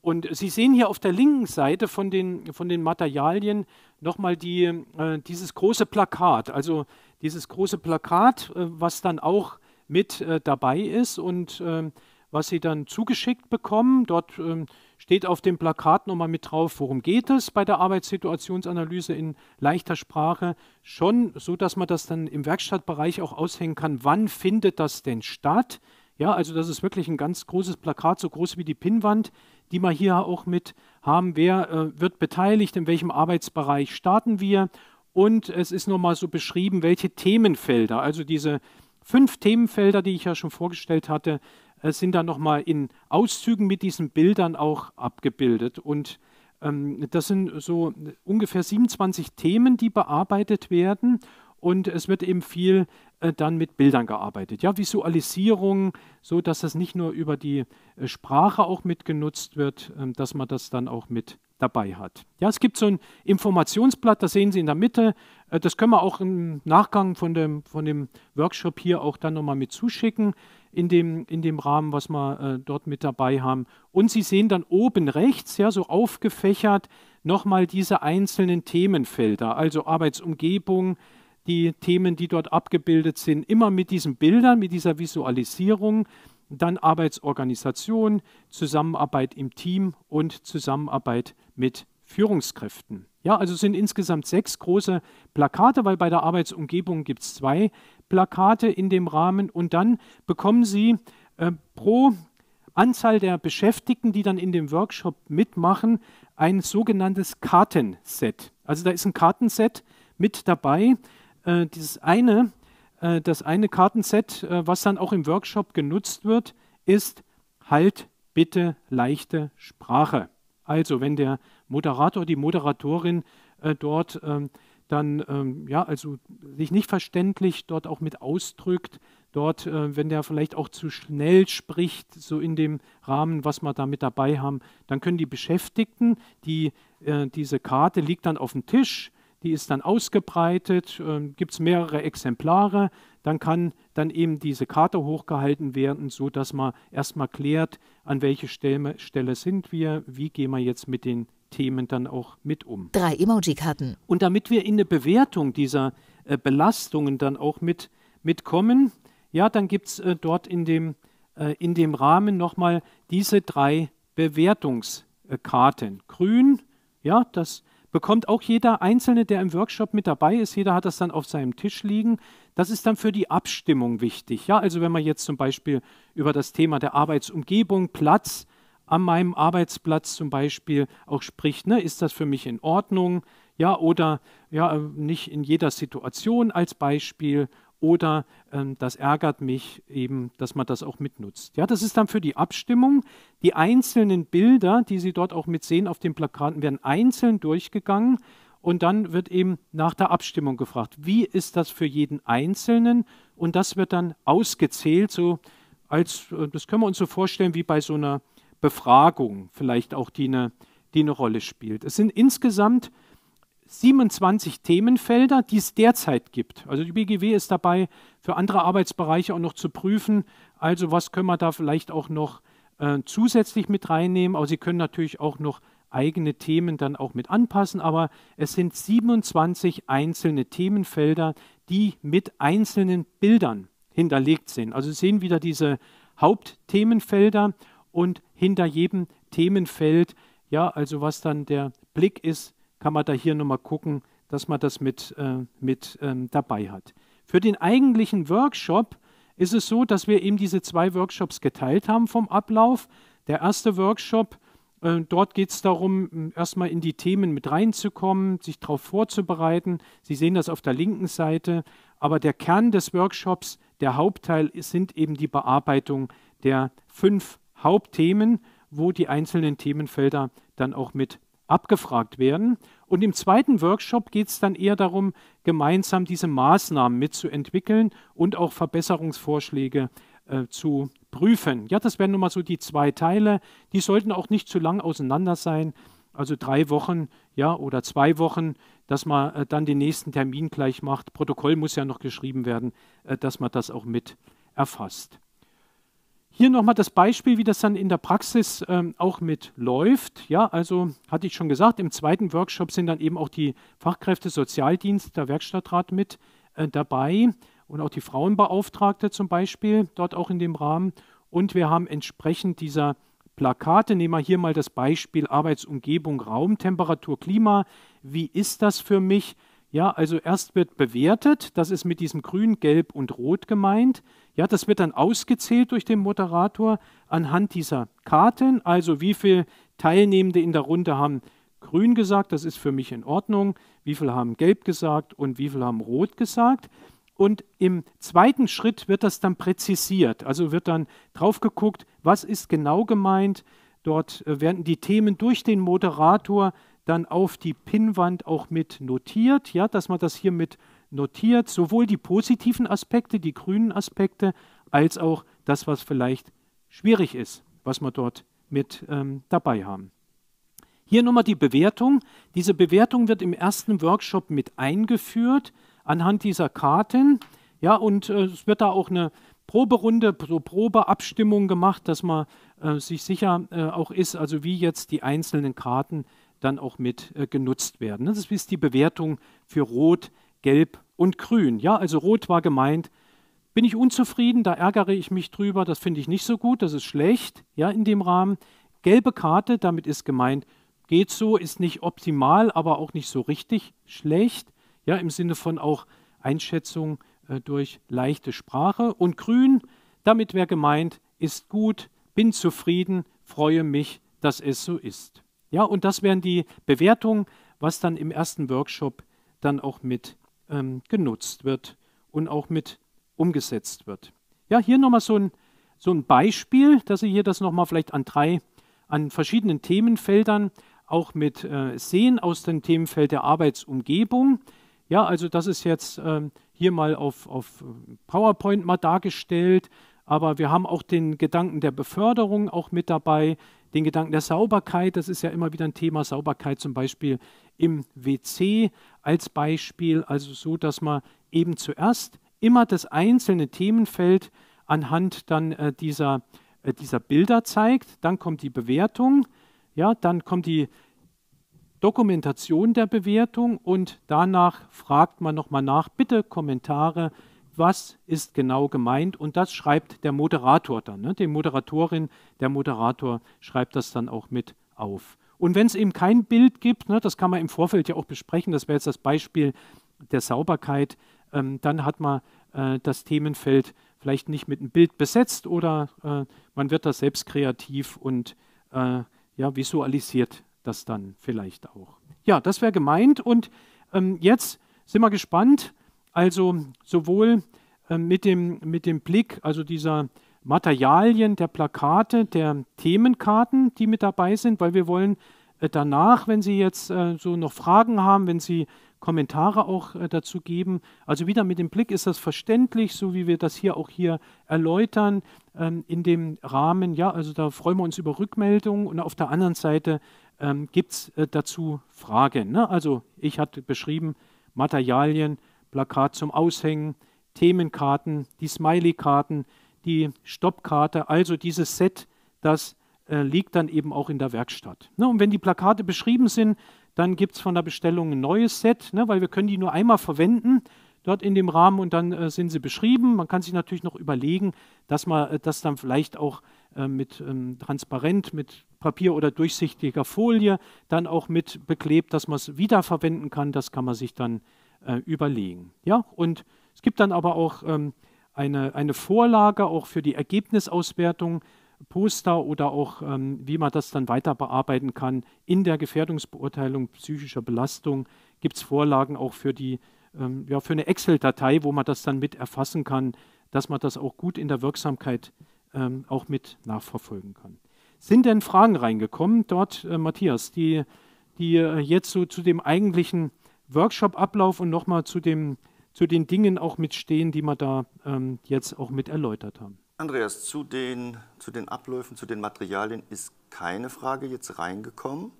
Und Sie sehen hier auf der linken Seite von den, von den Materialien nochmal die, äh, dieses große Plakat, also dieses große Plakat, äh, was dann auch mit äh, dabei ist und ähm, was Sie dann zugeschickt bekommen. Dort ähm, steht auf dem Plakat nochmal mit drauf, worum geht es bei der Arbeitssituationsanalyse in leichter Sprache, schon so, dass man das dann im Werkstattbereich auch aushängen kann, wann findet das denn statt. Ja, also das ist wirklich ein ganz großes Plakat, so groß wie die Pinnwand, die wir hier auch mit haben. Wer äh, wird beteiligt, in welchem Arbeitsbereich starten wir? Und es ist nochmal so beschrieben, welche Themenfelder, also diese fünf Themenfelder, die ich ja schon vorgestellt hatte, äh, sind dann nochmal in Auszügen mit diesen Bildern auch abgebildet. Und ähm, das sind so ungefähr 27 Themen, die bearbeitet werden. Und es wird eben viel äh, dann mit Bildern gearbeitet. Ja, Visualisierung, so dass das nicht nur über die äh, Sprache auch mitgenutzt wird, äh, dass man das dann auch mit dabei hat. Ja, es gibt so ein Informationsblatt, das sehen Sie in der Mitte. Äh, das können wir auch im Nachgang von dem, von dem Workshop hier auch dann nochmal mit zuschicken in dem, in dem Rahmen, was wir äh, dort mit dabei haben. Und Sie sehen dann oben rechts, ja, so aufgefächert, nochmal diese einzelnen Themenfelder, also Arbeitsumgebung, die Themen, die dort abgebildet sind, immer mit diesen Bildern, mit dieser Visualisierung, dann Arbeitsorganisation, Zusammenarbeit im Team und Zusammenarbeit mit Führungskräften. Ja, also sind insgesamt sechs große Plakate, weil bei der Arbeitsumgebung gibt es zwei Plakate in dem Rahmen und dann bekommen Sie äh, pro Anzahl der Beschäftigten, die dann in dem Workshop mitmachen, ein sogenanntes Kartenset. Also da ist ein Kartenset mit dabei. Äh, dieses eine, äh, das eine Kartenset, äh, was dann auch im Workshop genutzt wird, ist Halt bitte leichte Sprache. Also wenn der Moderator, die Moderatorin äh, dort ähm, dann ähm, ja, also sich nicht verständlich dort auch mit ausdrückt, dort, äh, wenn der vielleicht auch zu schnell spricht, so in dem Rahmen, was wir da mit dabei haben, dann können die Beschäftigten, die, äh, diese Karte liegt dann auf dem Tisch, die ist dann ausgebreitet, äh, gibt es mehrere Exemplare, dann kann dann eben diese Karte hochgehalten werden, sodass man erstmal klärt, an welche Stelle, Stelle sind wir, wie gehen wir jetzt mit den Themen dann auch mit um. Drei Emoji-Karten. Und damit wir in eine Bewertung dieser äh, Belastungen dann auch mit, mitkommen, ja, dann gibt es äh, dort in dem, äh, in dem Rahmen nochmal diese drei Bewertungskarten. Grün, ja, das bekommt auch jeder Einzelne, der im Workshop mit dabei ist. Jeder hat das dann auf seinem Tisch liegen. Das ist dann für die Abstimmung wichtig. Ja, also wenn man jetzt zum Beispiel über das Thema der Arbeitsumgebung, Platz an meinem Arbeitsplatz zum Beispiel auch spricht, ne, ist das für mich in Ordnung? Ja, oder ja, äh, nicht in jeder Situation als Beispiel oder ähm, das ärgert mich eben, dass man das auch mitnutzt. Ja, das ist dann für die Abstimmung. Die einzelnen Bilder, die Sie dort auch mit sehen auf den Plakaten, werden einzeln durchgegangen und dann wird eben nach der Abstimmung gefragt, wie ist das für jeden Einzelnen und das wird dann ausgezählt, so als, äh, das können wir uns so vorstellen wie bei so einer Befragung vielleicht auch, die eine, die eine Rolle spielt. Es sind insgesamt 27 Themenfelder, die es derzeit gibt. Also die BGW ist dabei, für andere Arbeitsbereiche auch noch zu prüfen. Also was können wir da vielleicht auch noch äh, zusätzlich mit reinnehmen? Aber Sie können natürlich auch noch eigene Themen dann auch mit anpassen. Aber es sind 27 einzelne Themenfelder, die mit einzelnen Bildern hinterlegt sind. Also Sie sehen wieder diese Hauptthemenfelder und hinter jedem Themenfeld, ja, also was dann der Blick ist, kann man da hier nochmal gucken, dass man das mit, äh, mit ähm, dabei hat. Für den eigentlichen Workshop ist es so, dass wir eben diese zwei Workshops geteilt haben vom Ablauf. Der erste Workshop, äh, dort geht es darum, erstmal in die Themen mit reinzukommen, sich darauf vorzubereiten. Sie sehen das auf der linken Seite. Aber der Kern des Workshops, der Hauptteil, sind eben die Bearbeitung der fünf Hauptthemen, wo die einzelnen Themenfelder dann auch mit abgefragt werden. Und im zweiten Workshop geht es dann eher darum, gemeinsam diese Maßnahmen mitzuentwickeln und auch Verbesserungsvorschläge äh, zu prüfen. Ja, das wären nun mal so die zwei Teile. Die sollten auch nicht zu lang auseinander sein. Also drei Wochen, ja, oder zwei Wochen, dass man äh, dann den nächsten Termin gleich macht. Protokoll muss ja noch geschrieben werden, äh, dass man das auch mit erfasst. Hier nochmal das Beispiel, wie das dann in der Praxis ähm, auch mitläuft. Ja, also hatte ich schon gesagt, im zweiten Workshop sind dann eben auch die Fachkräfte Sozialdienst, der Werkstattrat mit äh, dabei und auch die Frauenbeauftragte zum Beispiel, dort auch in dem Rahmen. Und wir haben entsprechend dieser Plakate, nehmen wir hier mal das Beispiel Arbeitsumgebung, Raum, Temperatur, Klima. Wie ist das für mich? Ja, also erst wird bewertet, das ist mit diesem Grün, Gelb und Rot gemeint. Ja, das wird dann ausgezählt durch den Moderator anhand dieser Karten. Also wie viele Teilnehmende in der Runde haben grün gesagt, das ist für mich in Ordnung, wie viele haben gelb gesagt und wie viele haben rot gesagt. Und im zweiten Schritt wird das dann präzisiert. Also wird dann drauf geguckt, was ist genau gemeint. Dort äh, werden die Themen durch den Moderator dann auf die Pinnwand auch mit notiert, ja, dass man das hier mit notiert, sowohl die positiven Aspekte, die grünen Aspekte, als auch das, was vielleicht schwierig ist, was wir dort mit ähm, dabei haben. Hier nochmal die Bewertung. Diese Bewertung wird im ersten Workshop mit eingeführt anhand dieser Karten. Ja, und äh, es wird da auch eine Proberunde, so Probeabstimmung gemacht, dass man äh, sich sicher äh, auch ist, also wie jetzt die einzelnen Karten dann auch mit äh, genutzt werden. Das ist die Bewertung für Rot gelb und grün. Ja, also rot war gemeint, bin ich unzufrieden, da ärgere ich mich drüber, das finde ich nicht so gut, das ist schlecht, ja, in dem Rahmen. Gelbe Karte, damit ist gemeint, geht so, ist nicht optimal, aber auch nicht so richtig schlecht, ja, im Sinne von auch Einschätzung äh, durch leichte Sprache. Und grün, damit wäre gemeint, ist gut, bin zufrieden, freue mich, dass es so ist. Ja, und das wären die Bewertungen, was dann im ersten Workshop dann auch mit ähm, genutzt wird und auch mit umgesetzt wird. Ja, hier nochmal so ein, so ein Beispiel, dass ihr hier das nochmal vielleicht an drei, an verschiedenen Themenfeldern auch mit äh, sehen aus dem Themenfeld der Arbeitsumgebung. Ja, also das ist jetzt ähm, hier mal auf, auf PowerPoint mal dargestellt, aber wir haben auch den Gedanken der Beförderung auch mit dabei den Gedanken der Sauberkeit, das ist ja immer wieder ein Thema, Sauberkeit zum Beispiel im WC als Beispiel, also so, dass man eben zuerst immer das einzelne Themenfeld anhand dann äh, dieser, äh, dieser Bilder zeigt, dann kommt die Bewertung, ja, dann kommt die Dokumentation der Bewertung und danach fragt man nochmal nach, bitte Kommentare, was ist genau gemeint. Und das schreibt der Moderator dann. Ne? Die Moderatorin, der Moderator schreibt das dann auch mit auf. Und wenn es eben kein Bild gibt, ne, das kann man im Vorfeld ja auch besprechen, das wäre jetzt das Beispiel der Sauberkeit, ähm, dann hat man äh, das Themenfeld vielleicht nicht mit einem Bild besetzt oder äh, man wird da selbst kreativ und äh, ja, visualisiert das dann vielleicht auch. Ja, das wäre gemeint und ähm, jetzt sind wir gespannt, also sowohl äh, mit dem, mit dem Blick, also dieser Materialien, der Plakate, der Themenkarten, die mit dabei sind, weil wir wollen äh, danach, wenn Sie jetzt äh, so noch Fragen haben, wenn Sie Kommentare auch dazu geben. Also wieder mit dem Blick ist das verständlich, so wie wir das hier auch hier erläutern ähm, in dem Rahmen. Ja, also da freuen wir uns über Rückmeldungen und auf der anderen Seite ähm, gibt es äh, dazu Fragen. Ne? Also ich hatte beschrieben, Materialien, Plakat zum Aushängen, Themenkarten, die Smiley-Karten, die Stoppkarte, also dieses Set, das äh, liegt dann eben auch in der Werkstatt. Ne, und wenn die Plakate beschrieben sind, dann gibt es von der Bestellung ein neues Set, ne, weil wir können die nur einmal verwenden dort in dem Rahmen und dann äh, sind sie beschrieben. Man kann sich natürlich noch überlegen, dass man äh, das dann vielleicht auch mit ähm, transparent, mit Papier oder durchsichtiger Folie, dann auch mit beklebt, dass man es wiederverwenden kann. Das kann man sich dann äh, überlegen. Ja? Und es gibt dann aber auch ähm, eine, eine Vorlage auch für die Ergebnisauswertung, Poster oder auch, ähm, wie man das dann weiter bearbeiten kann. In der Gefährdungsbeurteilung psychischer Belastung gibt es Vorlagen auch für, die, ähm, ja, für eine Excel-Datei, wo man das dann mit erfassen kann, dass man das auch gut in der Wirksamkeit ähm, auch mit nachverfolgen kann. Sind denn Fragen reingekommen dort, äh, Matthias, die, die äh, jetzt so zu dem eigentlichen Workshop-Ablauf und nochmal zu, zu den Dingen auch mitstehen, die wir da ähm, jetzt auch mit erläutert haben. Andreas, zu den, zu den Abläufen, zu den Materialien ist keine Frage jetzt reingekommen.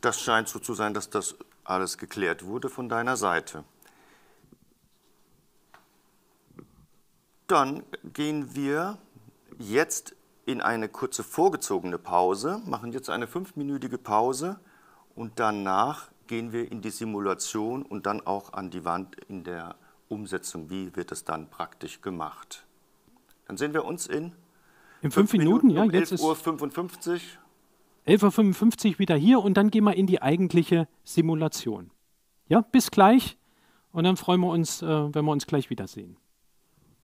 Das scheint so zu sein, dass das alles geklärt wurde von deiner Seite. Dann gehen wir jetzt in eine kurze vorgezogene Pause, machen jetzt eine fünfminütige Pause und danach gehen wir in die Simulation und dann auch an die Wand in der Umsetzung. Wie wird es dann praktisch gemacht? Dann sehen wir uns in, in fünf, Minuten, Minuten ja, jetzt 11 Uhr 11.55 Uhr wieder hier und dann gehen wir in die eigentliche Simulation. Ja, bis gleich und dann freuen wir uns, äh, wenn wir uns gleich wiedersehen.